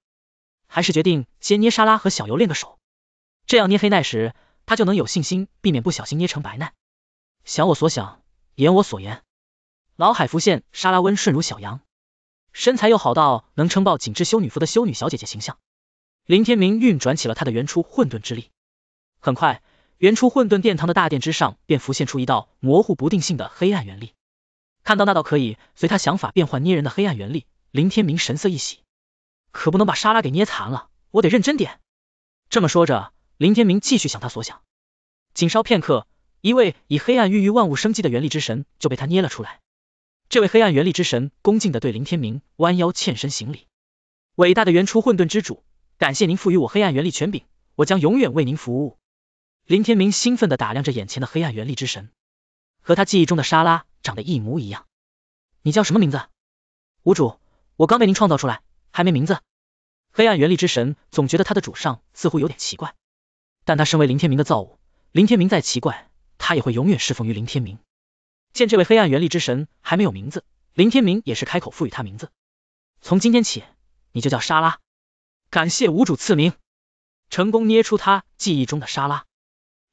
还是决定先捏沙拉和小尤练个手，这样捏黑奈时，他就能有信心避免不小心捏成白奈。想我所想，言我所言，脑海浮现沙拉温顺如小羊，身材又好到能撑爆紧致修女服的修女小姐姐形象。林天明运转起了他的原初混沌之力，很快原初混沌殿堂的大殿之上便浮现出一道模糊不定性的黑暗原力。看到那道可以随他想法变换捏人的黑暗元力，林天明神色一喜，可不能把莎拉给捏残了，我得认真点。这么说着，林天明继续想他所想，仅稍片刻，一位以黑暗孕育万物生机的元力之神就被他捏了出来。这位黑暗元力之神恭敬的对林天明弯腰欠身行礼：“伟大的原初混沌之主，感谢您赋予我黑暗元力权柄，我将永远为您服务。”林天明兴奋的打量着眼前的黑暗元力之神。和他记忆中的沙拉长得一模一样，你叫什么名字？无主，我刚被您创造出来，还没名字。黑暗原力之神总觉得他的主上似乎有点奇怪，但他身为林天明的造物，林天明再奇怪，他也会永远侍奉于林天明。见这位黑暗原力之神还没有名字，林天明也是开口赋予他名字，从今天起你就叫沙拉，感谢无主赐名。成功捏出他记忆中的沙拉。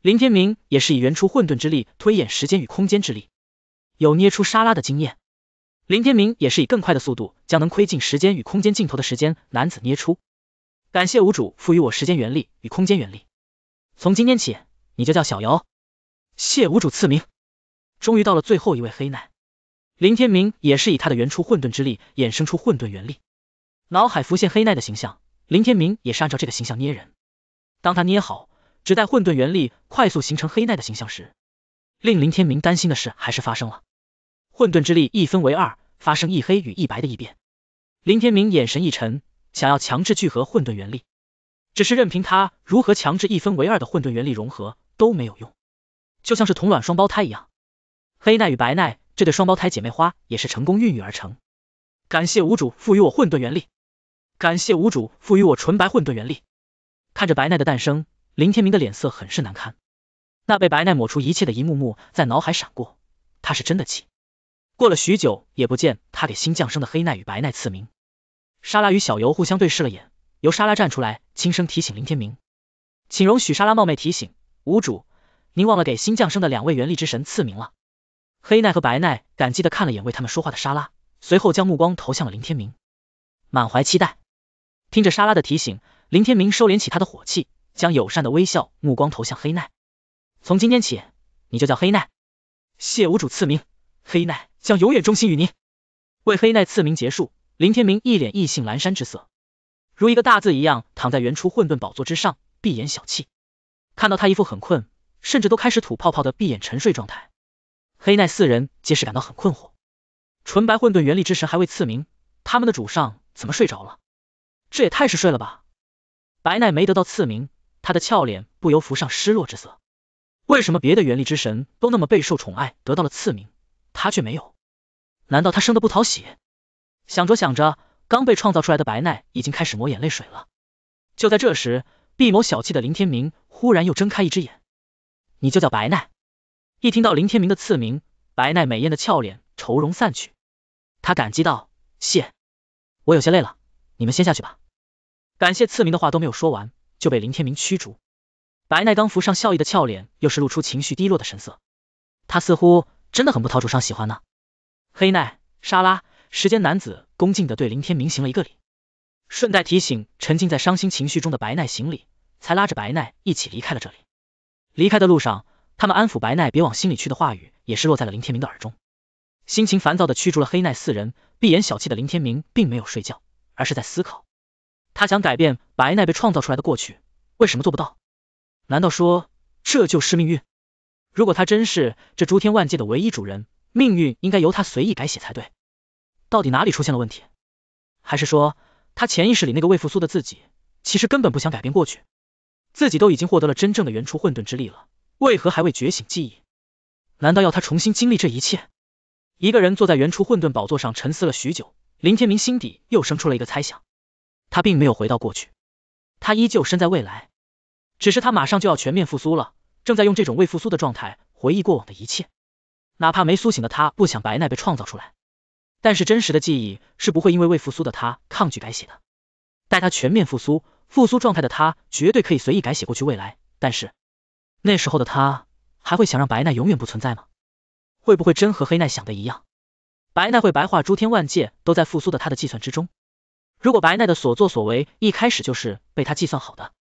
林天明也是以原初混沌之力推演时间与空间之力，有捏出沙拉的经验。林天明也是以更快的速度将能窥进时间与空间尽头的时间男子捏出。感谢无主赋予我时间原力与空间原力。从今天起，你就叫小游。谢无主赐名。终于到了最后一位黑奈，林天明也是以他的原初混沌之力衍生出混沌原力，脑海浮现黑奈的形象，林天明也是按照这个形象捏人。当他捏好。只待混沌元力快速形成黑奈的形象时，令林天明担心的事还是发生了。混沌之力一分为二，发生一黑与一白的异变。林天明眼神一沉，想要强制聚合混沌元力，只是任凭他如何强制一分为二的混沌元力融合都没有用，就像是同卵双胞胎一样，黑奈与白奈这对双胞胎姐妹花也是成功孕育而成。感谢无主赋予我混沌元力，感谢无主赋予我纯白混沌元力，看着白奈的诞生。林天明的脸色很是难堪，那被白奈抹除一切的一幕幕在脑海闪过，他是真的气。过了许久，也不见他给新降生的黑奈与白奈赐名。莎拉与小尤互相对视了眼，由莎拉站出来轻声提醒林天明：“请容许莎拉冒昧提醒，无主，您忘了给新降生的两位元力之神赐名了。”黑奈和白奈感激的看了眼为他们说话的莎拉，随后将目光投向了林天明，满怀期待。听着莎拉的提醒，林天明收敛起他的火气。将友善的微笑目光投向黑奈，从今天起你就叫黑奈，谢吾主赐名，黑奈将永远忠心于您。为黑奈赐名结束，林天明一脸意兴阑珊之色，如一个大字一样躺在原初混沌宝座之上，闭眼小憩。看到他一副很困，甚至都开始吐泡泡的闭眼沉睡状态，黑奈四人皆是感到很困惑，纯白混沌原力之神还未赐名，他们的主上怎么睡着了？这也太嗜睡了吧！白奈没得到赐名。他的俏脸不由浮上失落之色，为什么别的元力之神都那么备受宠爱，得到了赐名，他却没有？难道他生的不讨喜？想着想着，刚被创造出来的白奈已经开始抹眼泪水了。就在这时，闭眸小憩的林天明忽然又睁开一只眼，你就叫白奈。一听到林天明的赐名，白奈美艳的俏脸愁容散去，他感激道：谢，我有些累了，你们先下去吧。感谢赐名的话都没有说完。就被林天明驱逐，白奈刚浮上笑意的俏脸，又是露出情绪低落的神色，他似乎真的很不讨主上喜欢呢。黑奈、莎拉、时间男子恭敬的对林天明行了一个礼，顺带提醒沉浸在伤心情绪中的白奈行礼，才拉着白奈一起离开了这里。离开的路上，他们安抚白奈别往心里去的话语，也是落在了林天明的耳中。心情烦躁的驱逐了黑奈四人，闭眼小憩的林天明并没有睡觉，而是在思考。他想改变白奈被创造出来的过去，为什么做不到？难道说这就是命运？如果他真是这诸天万界的唯一主人，命运应该由他随意改写才对。到底哪里出现了问题？还是说，他潜意识里那个未复苏的自己，其实根本不想改变过去。自己都已经获得了真正的原初混沌之力了，为何还未觉醒记忆？难道要他重新经历这一切？一个人坐在原初混沌宝座上沉思了许久，林天明心底又生出了一个猜想。他并没有回到过去，他依旧身在未来，只是他马上就要全面复苏了，正在用这种未复苏的状态回忆过往的一切。哪怕没苏醒的他不想白奈被创造出来，但是真实的记忆是不会因为未复苏的他抗拒改写的。待他全面复苏，复苏状态的他绝对可以随意改写过去未来，但是那时候的他还会想让白奈永远不存在吗？会不会真和黑奈想的一样，白奈会白化诸天万界都在复苏的他的计算之中？如果白奈的所作所为一开始就是被他计算好的，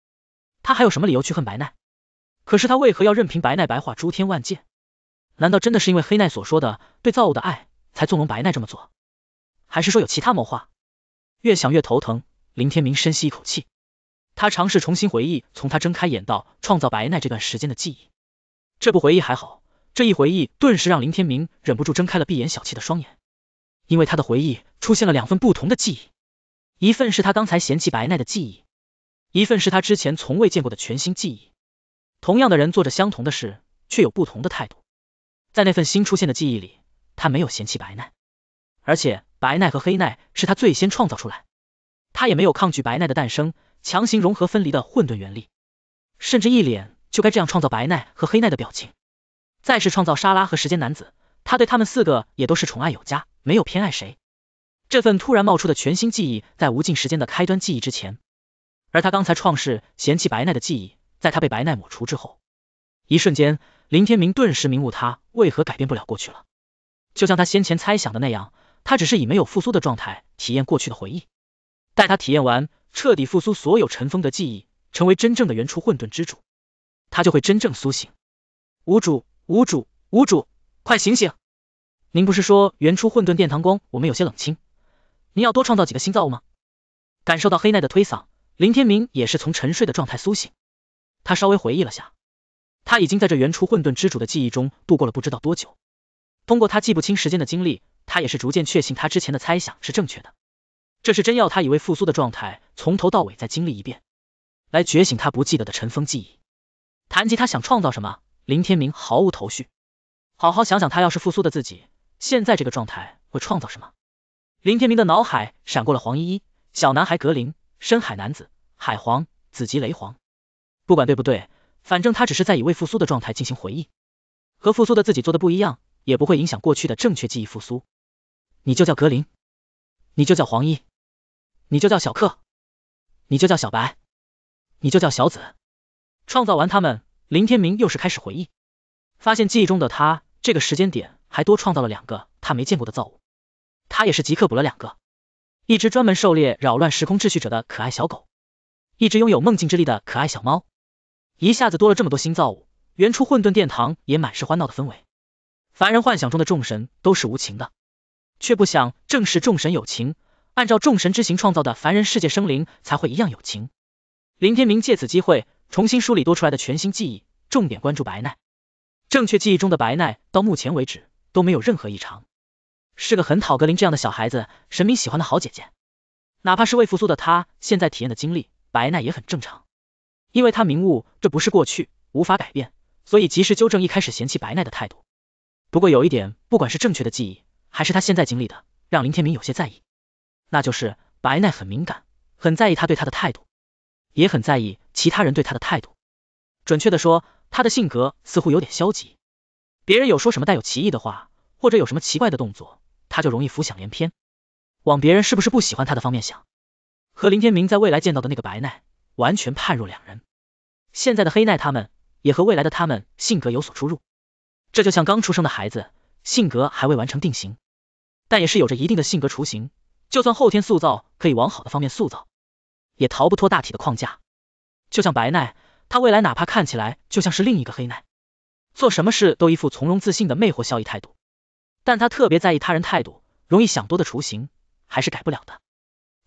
他还有什么理由去恨白奈？可是他为何要任凭白奈白化诸天万界？难道真的是因为黑奈所说的对造物的爱，才纵容白奈这么做？还是说有其他谋划？越想越头疼，林天明深吸一口气，他尝试重新回忆从他睁开眼到创造白奈这段时间的记忆。这不回忆还好，这一回忆顿时让林天明忍不住睁开了闭眼小气的双眼，因为他的回忆出现了两份不同的记忆。一份是他刚才嫌弃白奈的记忆，一份是他之前从未见过的全新记忆。同样的人做着相同的事，却有不同的态度。在那份新出现的记忆里，他没有嫌弃白奈，而且白奈和黑奈是他最先创造出来，他也没有抗拒白奈的诞生，强行融合分离的混沌原力，甚至一脸就该这样创造白奈和黑奈的表情。再是创造沙拉和时间男子，他对他们四个也都是宠爱有加，没有偏爱谁。这份突然冒出的全新记忆，在无尽时间的开端记忆之前，而他刚才创世嫌弃白奈的记忆，在他被白奈抹除之后，一瞬间，林天明顿时明悟，他为何改变不了过去了。就像他先前猜想的那样，他只是以没有复苏的状态体验过去的回忆，待他体验完，彻底复苏所有尘封的记忆，成为真正的原初混沌之主，他就会真正苏醒。无主，无主，无主，快醒醒！您不是说原初混沌殿堂宫我们有些冷清？您要多创造几个新造物吗？感受到黑奈的推搡，林天明也是从沉睡的状态苏醒。他稍微回忆了下，他已经在这原初混沌之主的记忆中度过了不知道多久。通过他记不清时间的经历，他也是逐渐确信他之前的猜想是正确的。这是真要他以为复苏的状态从头到尾再经历一遍，来觉醒他不记得的尘封记忆。谈及他想创造什么，林天明毫无头绪。好好想想，他要是复苏的自己，现在这个状态会创造什么？林天明的脑海闪过了黄依依、小男孩格林、深海男子、海皇子级雷皇，不管对不对，反正他只是在以未复苏的状态进行回忆，和复苏的自己做的不一样，也不会影响过去的正确记忆复苏。你就叫格林，你就叫黄依，你就叫小克，你就叫小白，你就叫小紫。创造完他们，林天明又是开始回忆，发现记忆中的他这个时间点还多创造了两个他没见过的造物。他也是即刻补了两个，一只专门狩猎扰乱时空秩序者的可爱小狗，一只拥有梦境之力的可爱小猫，一下子多了这么多新造物，原初混沌殿堂也满是欢闹的氛围。凡人幻想中的众神都是无情的，却不想正是众神有情，按照众神之行创造的凡人世界生灵才会一样有情。林天明借此机会重新梳理多出来的全新记忆，重点关注白奈，正确记忆中的白奈到目前为止都没有任何异常。是个很讨格林这样的小孩子，神明喜欢的好姐姐。哪怕是未复苏的他，现在体验的经历，白奈也很正常。因为他明悟这不是过去，无法改变，所以及时纠正一开始嫌弃白奈的态度。不过有一点，不管是正确的记忆，还是他现在经历的，让林天明有些在意，那就是白奈很敏感，很在意他对他的态度，也很在意其他人对他的态度。准确的说，他的性格似乎有点消极。别人有说什么带有歧义的话，或者有什么奇怪的动作。他就容易浮想联翩，往别人是不是不喜欢他的方面想，和林天明在未来见到的那个白奈完全判若两人。现在的黑奈他们也和未来的他们性格有所出入，这就像刚出生的孩子，性格还未完成定型，但也是有着一定的性格雏形。就算后天塑造，可以往好的方面塑造，也逃不脱大体的框架。就像白奈，他未来哪怕看起来就像是另一个黑奈，做什么事都一副从容自信的魅惑笑意态度。但他特别在意他人态度，容易想多的雏形还是改不了的。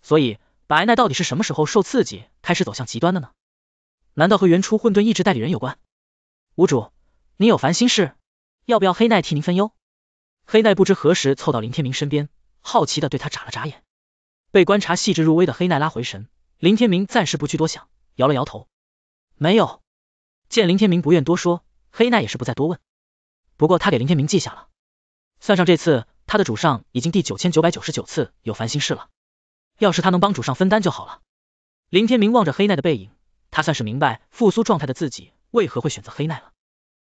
所以白奈到底是什么时候受刺激开始走向极端的呢？难道和原初混沌意志代理人有关？吴主，您有烦心事，要不要黑奈替您分忧？黑奈不知何时凑到林天明身边，好奇的对他眨了眨眼。被观察细致入微的黑奈拉回神，林天明暂时不去多想，摇了摇头，没有。见林天明不愿多说，黑奈也是不再多问。不过他给林天明记下了。算上这次，他的主上已经第九千九百九十九次有烦心事了。要是他能帮主上分担就好了。林天明望着黑奈的背影，他算是明白复苏状态的自己为何会选择黑奈了，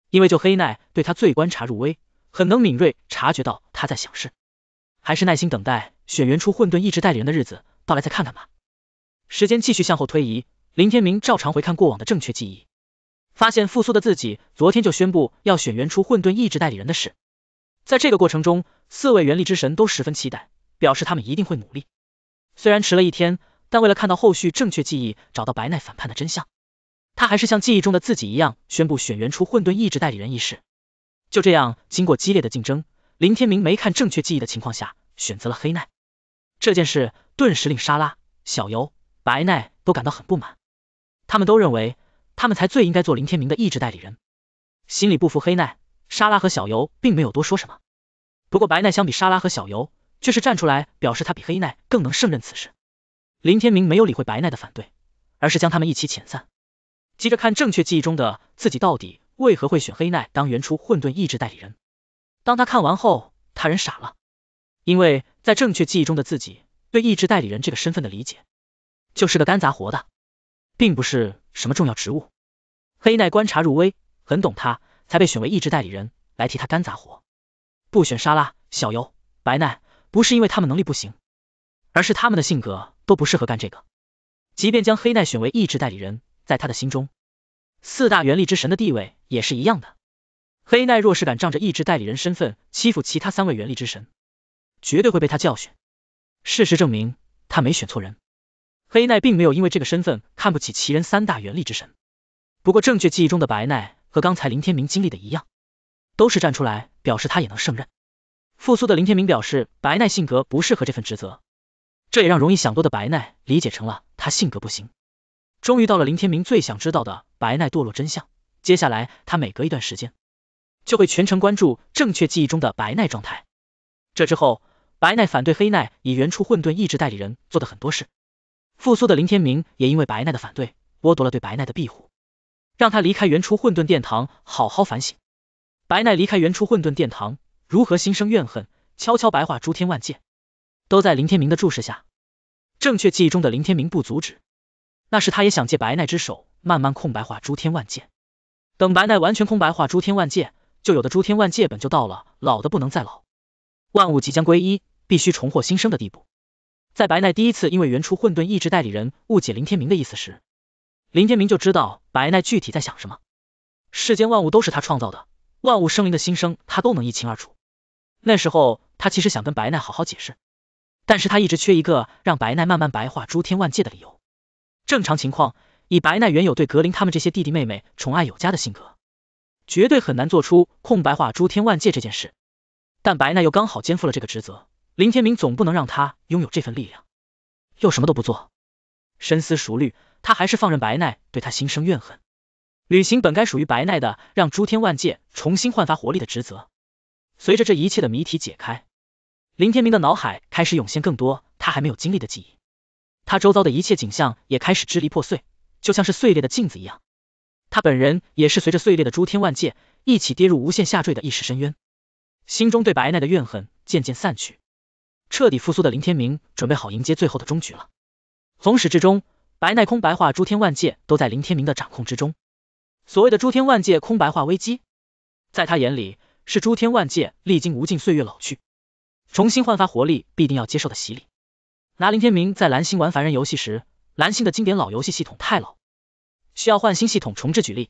因为就黑奈对他最观察入微，很能敏锐察觉到他在想事。还是耐心等待选原初混沌意志代理人的日子到来再看看吧。时间继续向后推移，林天明照常回看过往的正确记忆，发现复苏的自己昨天就宣布要选原初混沌意志代理人的事。在这个过程中，四位原力之神都十分期待，表示他们一定会努力。虽然迟了一天，但为了看到后续正确记忆找到白奈反叛的真相，他还是像记忆中的自己一样宣布选员出混沌意志代理人一事。就这样，经过激烈的竞争，林天明没看正确记忆的情况下，选择了黑奈。这件事顿时令莎拉、小尤、白奈都感到很不满，他们都认为他们才最应该做林天明的意志代理人，心里不服黑奈。莎拉和小游并没有多说什么，不过白奈相比莎拉和小游却是站出来表示他比黑奈更能胜任此事。林天明没有理会白奈的反对，而是将他们一起遣散。急着看正确记忆中的自己到底为何会选黑奈当原初混沌意志代理人。当他看完后，他人傻了，因为在正确记忆中的自己对意志代理人这个身份的理解，就是个干杂活的，并不是什么重要职务。黑奈观察入微，很懂他。才被选为意志代理人来替他干杂活，不选莎拉、小优、白奈，不是因为他们能力不行，而是他们的性格都不适合干这个。即便将黑奈选为意志代理人，在他的心中，四大原力之神的地位也是一样的。黑奈若是敢仗着意志代理人身份欺负其他三位原力之神，绝对会被他教训。事实证明，他没选错人。黑奈并没有因为这个身份看不起其人三大原力之神，不过正确记忆中的白奈。和刚才林天明经历的一样，都是站出来表示他也能胜任。复苏的林天明表示白奈性格不适合这份职责，这也让容易想多的白奈理解成了他性格不行。终于到了林天明最想知道的白奈堕落真相，接下来他每隔一段时间就会全程关注正确记忆中的白奈状态。这之后，白奈反对黑奈以原初混沌意志代理人做的很多事，复苏的林天明也因为白奈的反对剥夺了对白奈的庇护。让他离开原初混沌殿堂，好好反省。白奈离开原初混沌殿堂，如何心生怨恨，悄悄白化诸天万界，都在林天明的注视下。正确记忆中的林天明不阻止，那是他也想借白奈之手，慢慢空白化诸天万界。等白奈完全空白化诸天万界，就有的诸天万界本就到了老的不能再老，万物即将归一，必须重获新生的地步。在白奈第一次因为原初混沌意志代理人误解林天明的意思时，林天明就知道白奈具体在想什么，世间万物都是他创造的，万物生灵的心声他都能一清二楚。那时候他其实想跟白奈好好解释，但是他一直缺一个让白奈慢慢白化诸天万界的理由。正常情况，以白奈原有对格林他们这些弟弟妹妹宠爱有加的性格，绝对很难做出空白化诸天万界这件事。但白奈又刚好肩负了这个职责，林天明总不能让他拥有这份力量，又什么都不做。深思熟虑，他还是放任白奈对他心生怨恨。履行本该属于白奈的，让诸天万界重新焕发活力的职责。随着这一切的谜题解开，林天明的脑海开始涌现更多他还没有经历的记忆，他周遭的一切景象也开始支离破碎，就像是碎裂的镜子一样。他本人也是随着碎裂的诸天万界一起跌入无限下坠的意识深渊，心中对白奈的怨恨渐渐散去，彻底复苏的林天明准备好迎接最后的终局了。从始至终，白奈空白化诸天万界都在林天明的掌控之中。所谓的诸天万界空白化危机，在他眼里是诸天万界历经无尽岁月老去，重新焕发活力必定要接受的洗礼。拿林天明在蓝星玩凡人游戏时，蓝星的经典老游戏系统太老，需要换新系统重置举例，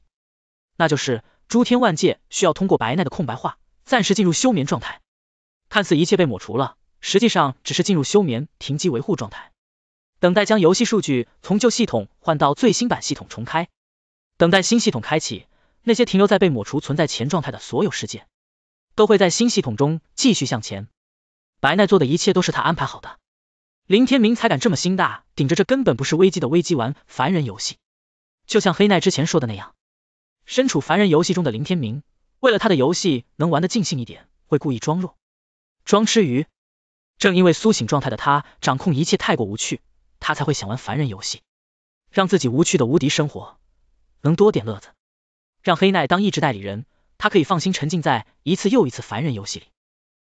那就是诸天万界需要通过白奈的空白化，暂时进入休眠状态。看似一切被抹除了，实际上只是进入休眠停机维护状态。等待将游戏数据从旧系统换到最新版系统重开，等待新系统开启，那些停留在被抹除存在前状态的所有事件，都会在新系统中继续向前。白奈做的一切都是他安排好的，林天明才敢这么心大，顶着这根本不是危机的危机玩凡人游戏。就像黑奈之前说的那样，身处凡人游戏中的林天明，为了他的游戏能玩得尽兴一点，会故意装弱，装吃鱼。正因为苏醒状态的他掌控一切太过无趣。他才会想玩凡人游戏，让自己无趣的无敌生活能多点乐子。让黑奈当意志代理人，他可以放心沉浸在一次又一次凡人游戏里。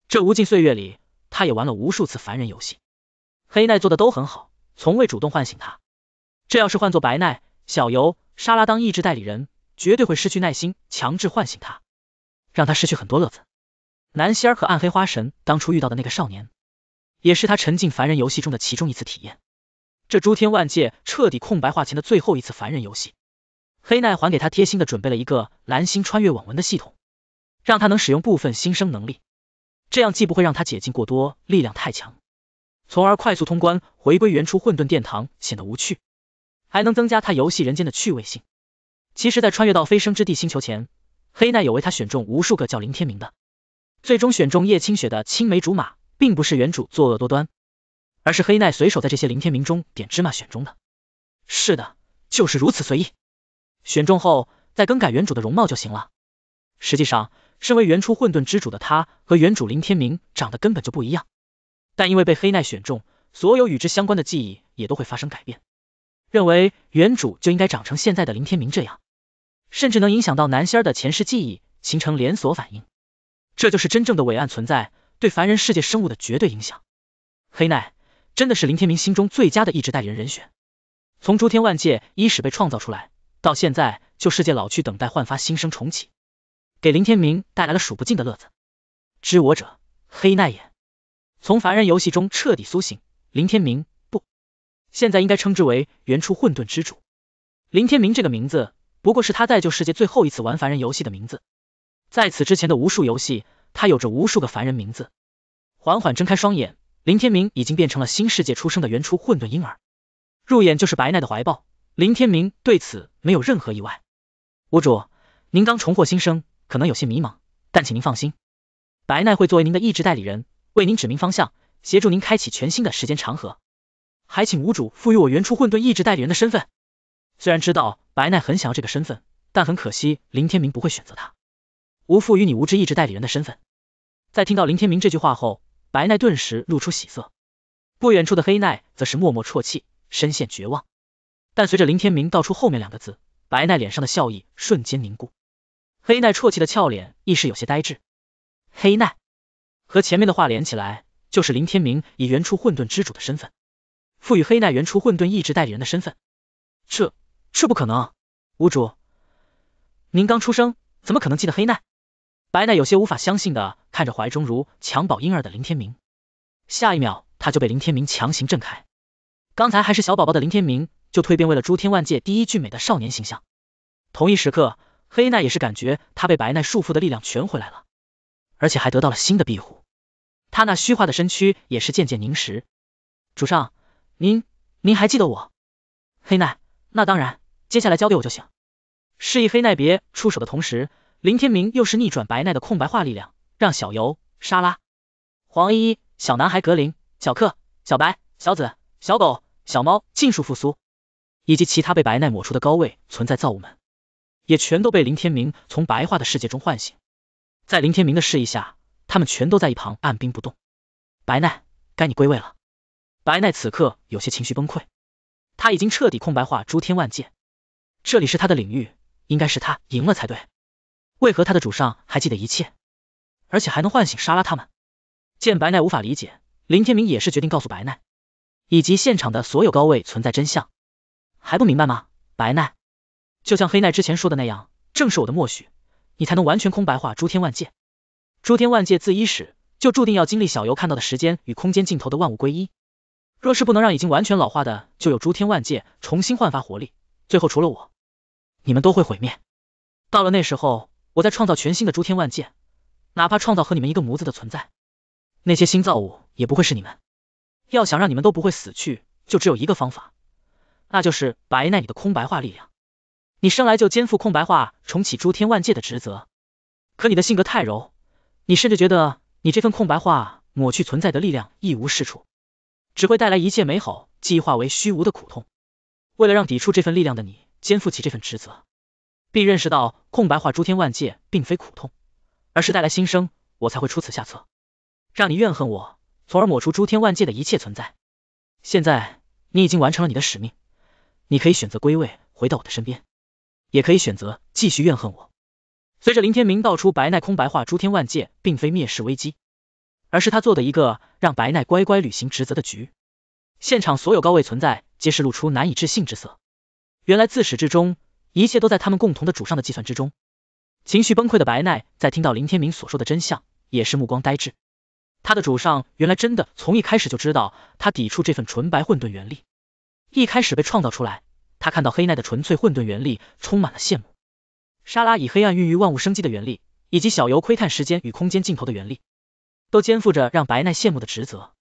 这无尽岁月里，他也玩了无数次凡人游戏。黑奈做的都很好，从未主动唤醒他。这要是换做白奈、小游、莎拉当意志代理人，绝对会失去耐心，强制唤醒他，让他失去很多乐子。南希儿和暗黑花神当初遇到的那个少年，也是他沉浸凡人游戏中的其中一次体验。这诸天万界彻底空白化前的最后一次凡人游戏，黑奈还给他贴心的准备了一个蓝星穿越网文的系统，让他能使用部分新生能力，这样既不会让他解禁过多，力量太强，从而快速通关回归原初混沌殿堂显得无趣，还能增加他游戏人间的趣味性。其实，在穿越到飞升之地星球前，黑奈有为他选中无数个叫林天明的，最终选中叶清雪的青梅竹马，并不是原主作恶多端。而是黑奈随手在这些凌天明中点芝麻选中的，是的，就是如此随意。选中后再更改原主的容貌就行了。实际上，身为原初混沌之主的他，和原主林天明长得根本就不一样。但因为被黑奈选中，所有与之相关的记忆也都会发生改变，认为原主就应该长成现在的林天明这样，甚至能影响到南仙儿的前世记忆，形成连锁反应。这就是真正的伟岸存在对凡人世界生物的绝对影响。黑奈。真的是林天明心中最佳的意志代理人人选。从诸天万界伊始被创造出来，到现在旧世界老去，等待焕发新生重启，给林天明带来了数不尽的乐子。知我者，黑奈也。从凡人游戏中彻底苏醒，林天明不，现在应该称之为原初混沌之主。林天明这个名字，不过是他在旧世界最后一次玩凡人游戏的名字。在此之前的无数游戏，他有着无数个凡人名字。缓缓睁开双眼。林天明已经变成了新世界出生的原初混沌婴儿，入眼就是白奈的怀抱。林天明对此没有任何意外。屋主，您刚重获新生，可能有些迷茫，但请您放心，白奈会作为您的意志代理人，为您指明方向，协助您开启全新的时间长河。还请屋主赋予我原初混沌意志代理人的身份。虽然知道白奈很想要这个身份，但很可惜，林天明不会选择他。吾赋予你无知意志代理人的身份。在听到林天明这句话后。白奈顿时露出喜色，不远处的黑奈则是默默啜泣，深陷绝望。但随着林天明道出后面两个字，白奈脸上的笑意瞬间凝固，黑奈啜泣的俏脸亦是有些呆滞。黑奈和前面的话连起来，就是林天明以原初混沌之主的身份，赋予黑奈原初混沌意志代理人的身份。这这不可能！屋主，您刚出生，怎么可能记得黑奈？白奈有些无法相信的看着怀中如襁褓婴儿的林天明，下一秒他就被林天明强行震开。刚才还是小宝宝的林天明，就蜕变为了诸天万界第一俊美的少年形象。同一时刻，黑奈也是感觉他被白奈束缚的力量全回来了，而且还得到了新的庇护。他那虚化的身躯也是渐渐凝实。主上，您您还记得我？黑奈，那当然，接下来交给我就行。示意黑奈别出手的同时。林天明又是逆转白奈的空白化力量，让小尤、莎拉、黄依依、小男孩格林、小克、小白、小紫、小狗、小猫尽数复苏，以及其他被白奈抹除的高位存在造物们，也全都被林天明从白化的世界中唤醒。在林天明的示意下，他们全都在一旁按兵不动。白奈，该你归位了。白奈此刻有些情绪崩溃，他已经彻底空白化诸天万界，这里是他的领域，应该是他赢了才对。为何他的主上还记得一切，而且还能唤醒莎拉他们？见白奈无法理解，林天明也是决定告诉白奈以及现场的所有高位存在真相，还不明白吗？白奈，就像黑奈之前说的那样，正是我的默许，你才能完全空白化诸天万界。诸天万界自伊始就注定要经历小游看到的时间与空间尽头的万物归一。若是不能让已经完全老化的就有诸天万界重新焕发活力，最后除了我，你们都会毁灭。到了那时候。我在创造全新的诸天万界，哪怕创造和你们一个模子的存在，那些新造物也不会是你们。要想让你们都不会死去，就只有一个方法，那就是白奈你的空白化力量。你生来就肩负空白化重启诸天万界的职责，可你的性格太柔，你甚至觉得你这份空白化抹去存在的力量一无是处，只会带来一切美好计划化为虚无的苦痛。为了让抵触这份力量的你肩负起这份职责。并认识到空白化诸天万界并非苦痛，而是带来新生，我才会出此下策，让你怨恨我，从而抹除诸天万界的一切存在。现在你已经完成了你的使命，你可以选择归位，回到我的身边，也可以选择继续怨恨我。随着林天明道出白奈空白化诸天万界并非灭世危机，而是他做的一个让白奈乖乖履行职责的局。现场所有高位存在皆是露出难以置信之色。原来自始至终。一切都在他们共同的主上的计算之中。情绪崩溃的白奈在听到林天明所说的真相，也是目光呆滞。他的主上原来真的从一开始就知道他抵触这份纯白混沌原力。一开始被创造出来，他看到黑奈的纯粹混沌原力，充满了羡慕。莎拉以黑暗孕育万物生机的原力，以及小游窥探时间与空间尽头的原力，都肩负着让白奈羡慕的职责。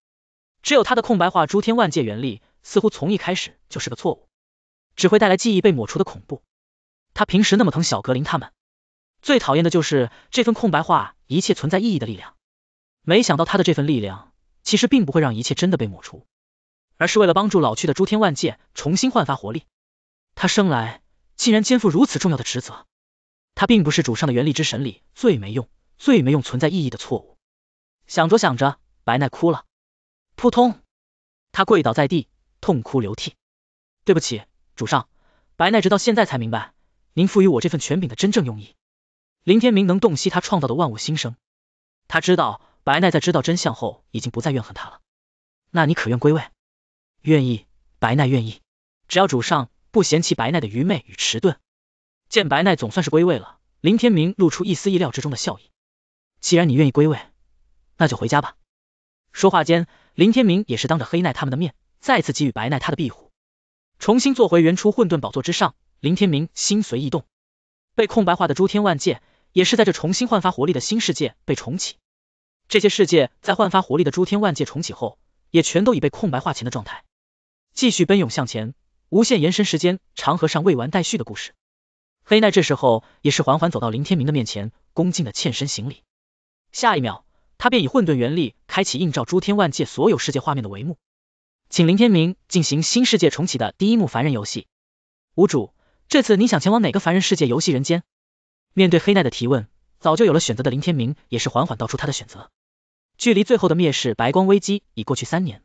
只有他的空白化诸天万界原力，似乎从一开始就是个错误，只会带来记忆被抹除的恐怖。他平时那么疼小格林，他们最讨厌的就是这份空白化一切存在意义的力量。没想到他的这份力量其实并不会让一切真的被抹除，而是为了帮助老去的诸天万界重新焕发活力。他生来竟然肩负如此重要的职责，他并不是主上的元力之神里最没用、最没用存在意义的错误。想着想着，白奈哭了，扑通，他跪倒在地，痛哭流涕。对不起，主上，白奈直到现在才明白。您赋予我这份权柄的真正用意，林天明能洞悉他创造的万物新生，他知道白奈在知道真相后已经不再怨恨他了。那你可愿归位？愿意，白奈愿意，只要主上不嫌弃白奈的愚昧与迟钝。见白奈总算是归位了，林天明露出一丝意料之中的笑意。既然你愿意归位，那就回家吧。说话间，林天明也是当着黑奈他们的面，再次给予白奈他的庇护，重新坐回原初混沌宝座之上。林天明心随意动，被空白化的诸天万界，也是在这重新焕发活力的新世界被重启。这些世界在焕发活力的诸天万界重启后，也全都已被空白化前的状态，继续奔涌向前，无限延伸时间长河上未完待续的故事。黑奈这时候也是缓缓走到林天明的面前，恭敬的欠身行礼。下一秒，他便以混沌原力开启映照诸天万界所有世界画面的帷幕，请林天明进行新世界重启的第一幕凡人游戏，无主。这次你想前往哪个凡人世界游戏人间？面对黑奈的提问，早就有了选择的林天明也是缓缓道出他的选择。距离最后的灭世白光危机已过去三年，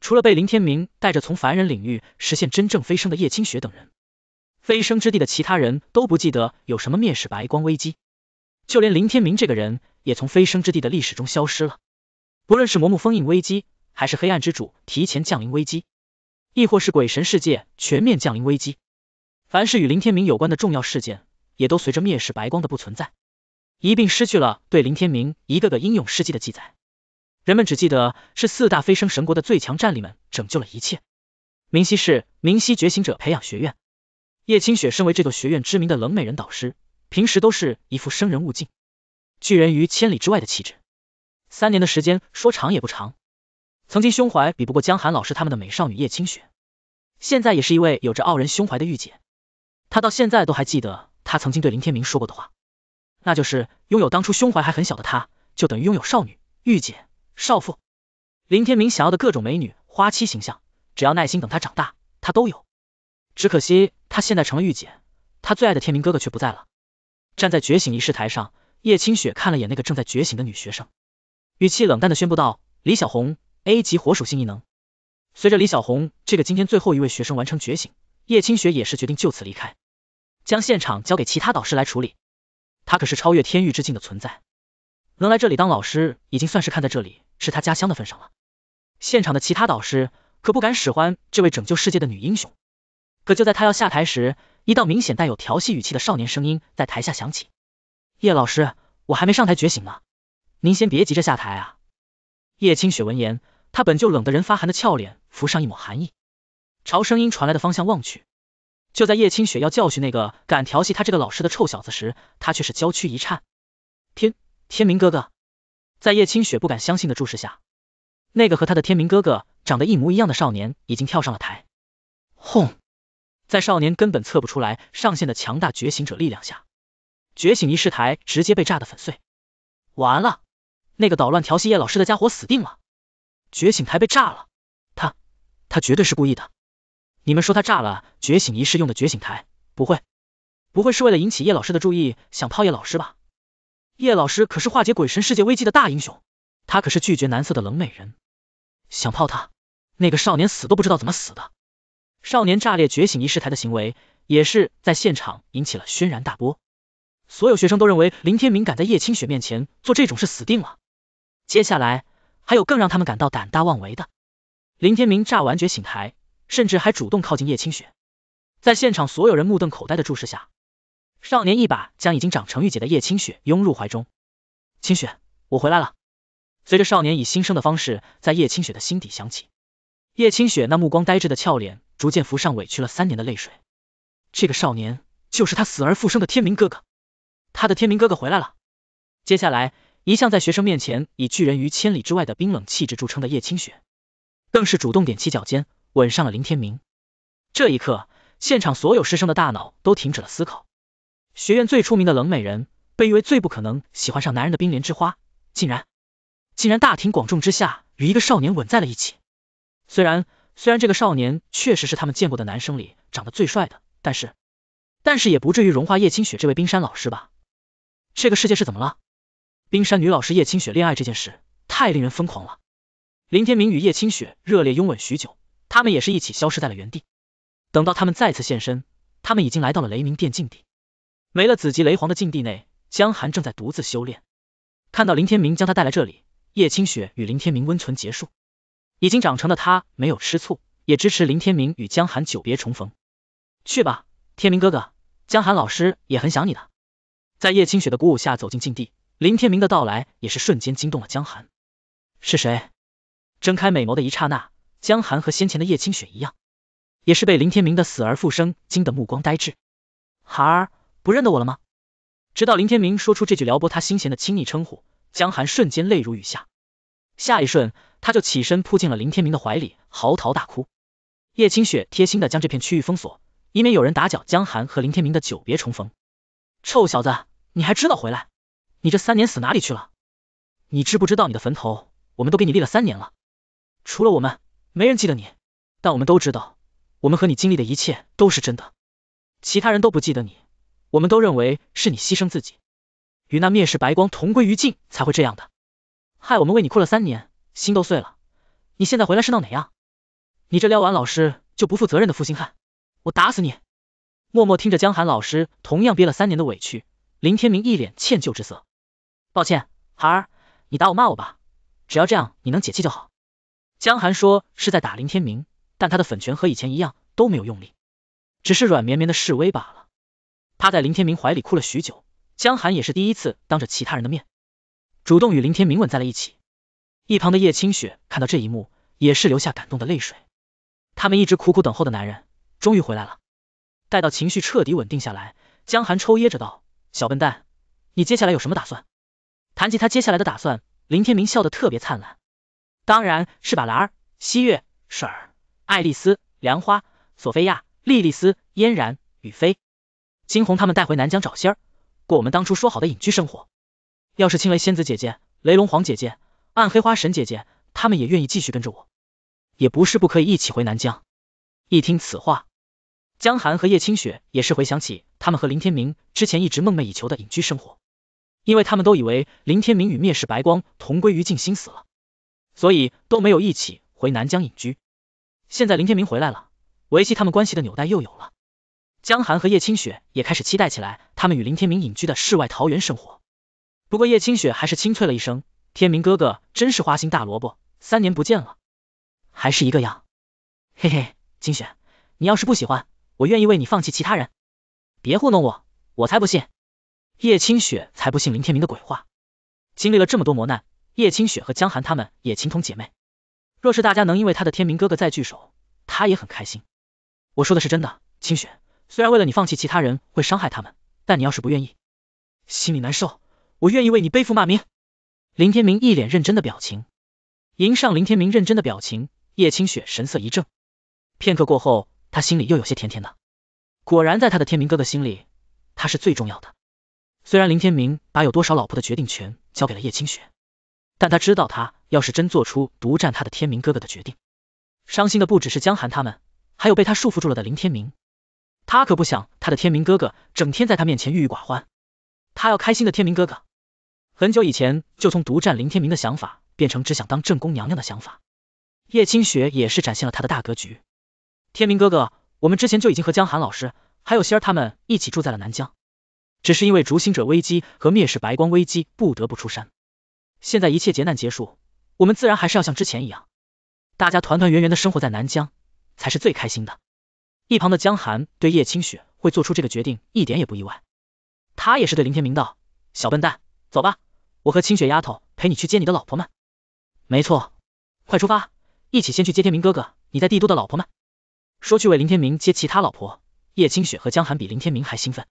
除了被林天明带着从凡人领域实现真正飞升的叶清雪等人，飞升之地的其他人都不记得有什么灭世白光危机，就连林天明这个人也从飞升之地的历史中消失了。不论是魔木封印危机，还是黑暗之主提前降临危机，亦或是鬼神世界全面降临危机。凡是与林天明有关的重要事件，也都随着灭世白光的不存在，一并失去了对林天明一个个英勇事迹的记载。人们只记得是四大飞升神国的最强战力们拯救了一切。明熙市明熙觉醒者培养学院，叶清雪身为这座学院知名的冷美人导师，平时都是一副生人勿近，拒人于千里之外的气质。三年的时间说长也不长，曾经胸怀比不过江寒老师他们的美少女叶清雪，现在也是一位有着傲人胸怀的御姐。他到现在都还记得他曾经对林天明说过的话，那就是拥有当初胸怀还很小的他，就等于拥有少女、御姐、少妇，林天明想要的各种美女花期形象，只要耐心等他长大，他都有。只可惜他现在成了御姐，他最爱的天明哥哥却不在了。站在觉醒仪式台上，叶清雪看了眼那个正在觉醒的女学生，语气冷淡的宣布道：“李小红，A 级火属性异能。”随着李小红这个今天最后一位学生完成觉醒，叶清雪也是决定就此离开。将现场交给其他导师来处理，他可是超越天域之境的存在，能来这里当老师，已经算是看在这里是他家乡的份上了。现场的其他导师可不敢使唤这位拯救世界的女英雄。可就在他要下台时，一道明显带有调戏语气的少年声音在台下响起：“叶老师，我还没上台觉醒呢，您先别急着下台啊。”叶清雪闻言，她本就冷得人发寒的俏脸浮上一抹寒意，朝声音传来的方向望去。就在叶清雪要教训那个敢调戏他这个老师的臭小子时，他却是娇躯一颤。天天明哥哥，在叶清雪不敢相信的注视下，那个和他的天明哥哥长得一模一样的少年已经跳上了台。轰！在少年根本测不出来上限的强大觉醒者力量下，觉醒仪式台直接被炸得粉碎。完了，那个捣乱调戏叶老师的家伙死定了！觉醒台被炸了，他他绝对是故意的。你们说他炸了觉醒仪式用的觉醒台，不会，不会是为了引起叶老师的注意，想泡叶老师吧？叶老师可是化解鬼神世界危机的大英雄，他可是拒绝男色的冷美人，想泡他？那个少年死都不知道怎么死的，少年炸裂觉醒仪式台的行为，也是在现场引起了轩然大波，所有学生都认为林天明敢在叶清雪面前做这种事，死定了。接下来还有更让他们感到胆大妄为的，林天明炸完觉醒台。甚至还主动靠近叶清雪，在现场所有人目瞪口呆的注视下，少年一把将已经长成御姐的叶清雪拥入怀中。清雪，我回来了。随着少年以新生的方式在叶清雪的心底响起，叶清雪那目光呆滞的俏脸逐渐浮上委屈了三年的泪水。这个少年就是他死而复生的天明哥哥，他的天明哥哥回来了。接下来，一向在学生面前以拒人于千里之外的冰冷气质著称的叶清雪，更是主动踮起脚尖。吻上了林天明，这一刻，现场所有师生的大脑都停止了思考。学院最出名的冷美人，被誉为最不可能喜欢上男人的冰莲之花，竟然竟然大庭广众之下与一个少年吻在了一起。虽然虽然这个少年确实是他们见过的男生里长得最帅的，但是但是也不至于融化叶清雪这位冰山老师吧？这个世界是怎么了？冰山女老师叶清雪恋爱这件事太令人疯狂了。林天明与叶清雪热烈拥吻许久。他们也是一起消失在了原地。等到他们再次现身，他们已经来到了雷鸣殿禁地。没了紫极雷皇的禁地内，江寒正在独自修炼。看到林天明将他带来这里，叶清雪与林天明温存结束，已经长成的他没有吃醋，也支持林天明与江寒久别重逢。去吧，天明哥哥，江寒老师也很想你的。在叶清雪的鼓舞下走进禁地，林天明的到来也是瞬间惊动了江寒。是谁？睁开美眸的一刹那。江寒和先前的叶清雪一样，也是被林天明的死而复生惊得目光呆滞。孩儿不认得我了吗？直到林天明说出这句撩拨他心弦的亲昵称呼，江寒瞬间泪如雨下。下一瞬，他就起身扑进了林天明的怀里，嚎啕大哭。叶清雪贴心的将这片区域封锁，以免有人打搅江寒和林天明的久别重逢。臭小子，你还知道回来？你这三年死哪里去了？你知不知道你的坟头我们都给你立了三年了？除了我们。没人记得你，但我们都知道，我们和你经历的一切都是真的。其他人都不记得你，我们都认为是你牺牲自己，与那灭世白光同归于尽才会这样的，害我们为你哭了三年，心都碎了。你现在回来是闹哪样？你这撩完老师就不负责任的负心汉，我打死你！默默听着江寒老师同样憋了三年的委屈，林天明一脸歉疚之色，抱歉，孩儿，你打我骂我吧，只要这样你能解气就好。江寒说是在打林天明，但他的粉拳和以前一样都没有用力，只是软绵绵的示威罢了。趴在林天明怀里哭了许久，江寒也是第一次当着其他人的面，主动与林天明吻在了一起。一旁的叶清雪看到这一幕，也是流下感动的泪水。他们一直苦苦等候的男人终于回来了。待到情绪彻底稳定下来，江寒抽噎着道：“小笨蛋，你接下来有什么打算？”谈及他接下来的打算，林天明笑得特别灿烂。当然是把兰儿、汐月、婶儿、爱丽丝、梁花、索菲亚、莉莉丝、嫣然、雨菲、金红他们带回南疆找仙儿，过我们当初说好的隐居生活。要是青雷仙子姐姐、雷龙皇姐姐、暗黑花神姐姐，他们也愿意继续跟着我，也不是不可以一起回南疆。一听此话，江寒和叶清雪也是回想起他们和林天明之前一直梦寐以求的隐居生活，因为他们都以为林天明与灭世白光同归于尽，心死了。所以都没有一起回南疆隐居。现在林天明回来了，维系他们关系的纽带又有了。江寒和叶清雪也开始期待起来他们与林天明隐居的世外桃源生活。不过叶清雪还是清脆了一声：“天明哥哥真是花心大萝卜，三年不见了，还是一个样。”嘿嘿，清雪，你要是不喜欢，我愿意为你放弃其他人。别糊弄我，我才不信。叶清雪才不信林天明的鬼话。经历了这么多磨难。叶清雪和江寒他们也情同姐妹，若是大家能因为他的天明哥哥再聚首，他也很开心。我说的是真的，清雪，虽然为了你放弃其他人会伤害他们，但你要是不愿意，心里难受，我愿意为你背负骂名。林天明一脸认真的表情，迎上林天明认真的表情，叶清雪神色一怔，片刻过后，她心里又有些甜甜的。果然，在他的天明哥哥心里，他是最重要的。虽然林天明把有多少老婆的决定权交给了叶清雪。但他知道，他要是真做出独占他的天明哥哥的决定，伤心的不只是江寒他们，还有被他束缚住了的林天明。他可不想他的天明哥哥整天在他面前郁郁寡欢，他要开心的天明哥哥。很久以前就从独占林天明的想法，变成只想当正宫娘娘的想法。叶清雪也是展现了他的大格局。天明哥哥，我们之前就已经和江寒老师，还有仙儿他们一起住在了南疆，只是因为逐星者危机和灭世白光危机，不得不出山。现在一切劫难结束，我们自然还是要像之前一样，大家团团圆圆的生活在南疆才是最开心的。一旁的江寒对叶清雪会做出这个决定一点也不意外，他也是对林天明道：“小笨蛋，走吧，我和清雪丫头陪你去接你的老婆们。”没错，快出发，一起先去接天明哥哥你在帝都的老婆们。说去为林天明接其他老婆，叶清雪和江寒比林天明还兴奋，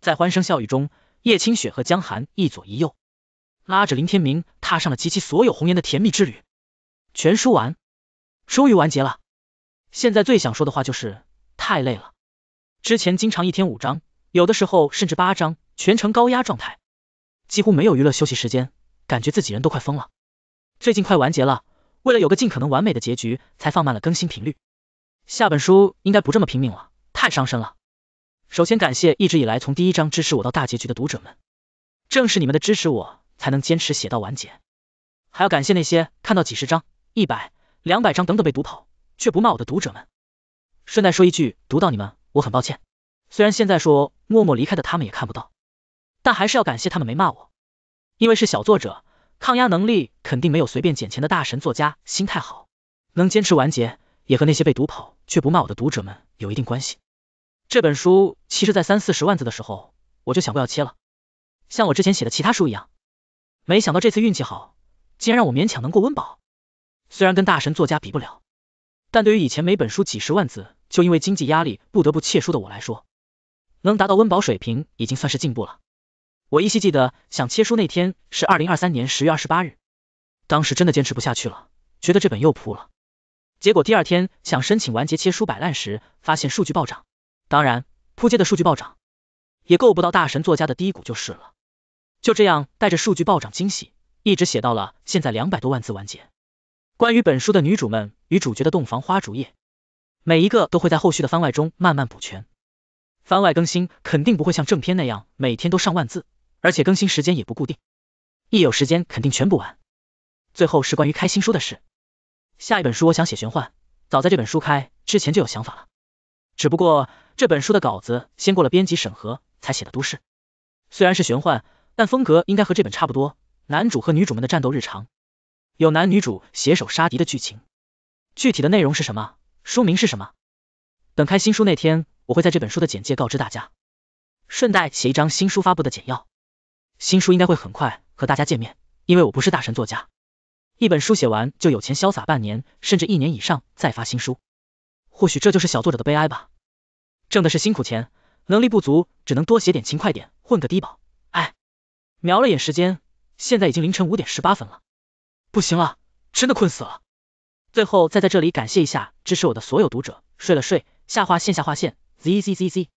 在欢声笑语中，叶清雪和江寒一左一右。拉着林天明踏上了集齐所有红颜的甜蜜之旅。全书完，终于完结了。现在最想说的话就是太累了。之前经常一天五章，有的时候甚至八章，全程高压状态，几乎没有娱乐休息时间，感觉自己人都快疯了。最近快完结了，为了有个尽可能完美的结局，才放慢了更新频率。下本书应该不这么拼命了，太伤身了。首先感谢一直以来从第一章支持我到大结局的读者们，正是你们的支持，我。才能坚持写到完结，还要感谢那些看到几十章、一百、两百章等等被读跑却不骂我的读者们。顺带说一句，读到你们我很抱歉。虽然现在说默默离开的他们也看不到，但还是要感谢他们没骂我，因为是小作者，抗压能力肯定没有随便捡钱的大神作家，心态好，能坚持完结也和那些被读跑却不骂我的读者们有一定关系。这本书其实在三四十万字的时候我就想过要切了，像我之前写的其他书一样。没想到这次运气好，竟然让我勉强能过温饱。虽然跟大神作家比不了，但对于以前每本书几十万字就因为经济压力不得不切书的我来说，能达到温饱水平已经算是进步了。我依稀记得想切书那天是二零二三年十月二十八日，当时真的坚持不下去了，觉得这本又扑了。结果第二天想申请完结切书摆烂时，发现数据暴涨，当然扑街的数据暴涨也够不到大神作家的低谷就是了。就这样带着数据暴涨惊喜，一直写到了现在两百多万字完结。关于本书的女主们与主角的洞房花烛夜，每一个都会在后续的番外中慢慢补全。番外更新肯定不会像正片那样每天都上万字，而且更新时间也不固定，一有时间肯定全补完。最后是关于开新书的事，下一本书我想写玄幻，早在这本书开之前就有想法了，只不过这本书的稿子先过了编辑审核才写的都市，虽然是玄幻。但风格应该和这本差不多，男主和女主们的战斗日常，有男女主携手杀敌的剧情。具体的内容是什么？书名是什么？等开新书那天，我会在这本书的简介告知大家，顺带写一张新书发布的简要。新书应该会很快和大家见面，因为我不是大神作家，一本书写完就有钱潇洒半年甚至一年以上再发新书，或许这就是小作者的悲哀吧。挣的是辛苦钱，能力不足，只能多写点勤快点混个低保。瞄了眼时间，现在已经凌晨五点十八分了，不行了，真的困死了。最后再在这里感谢一下支持我的所有读者，睡了睡，下划线下划线 z z z z。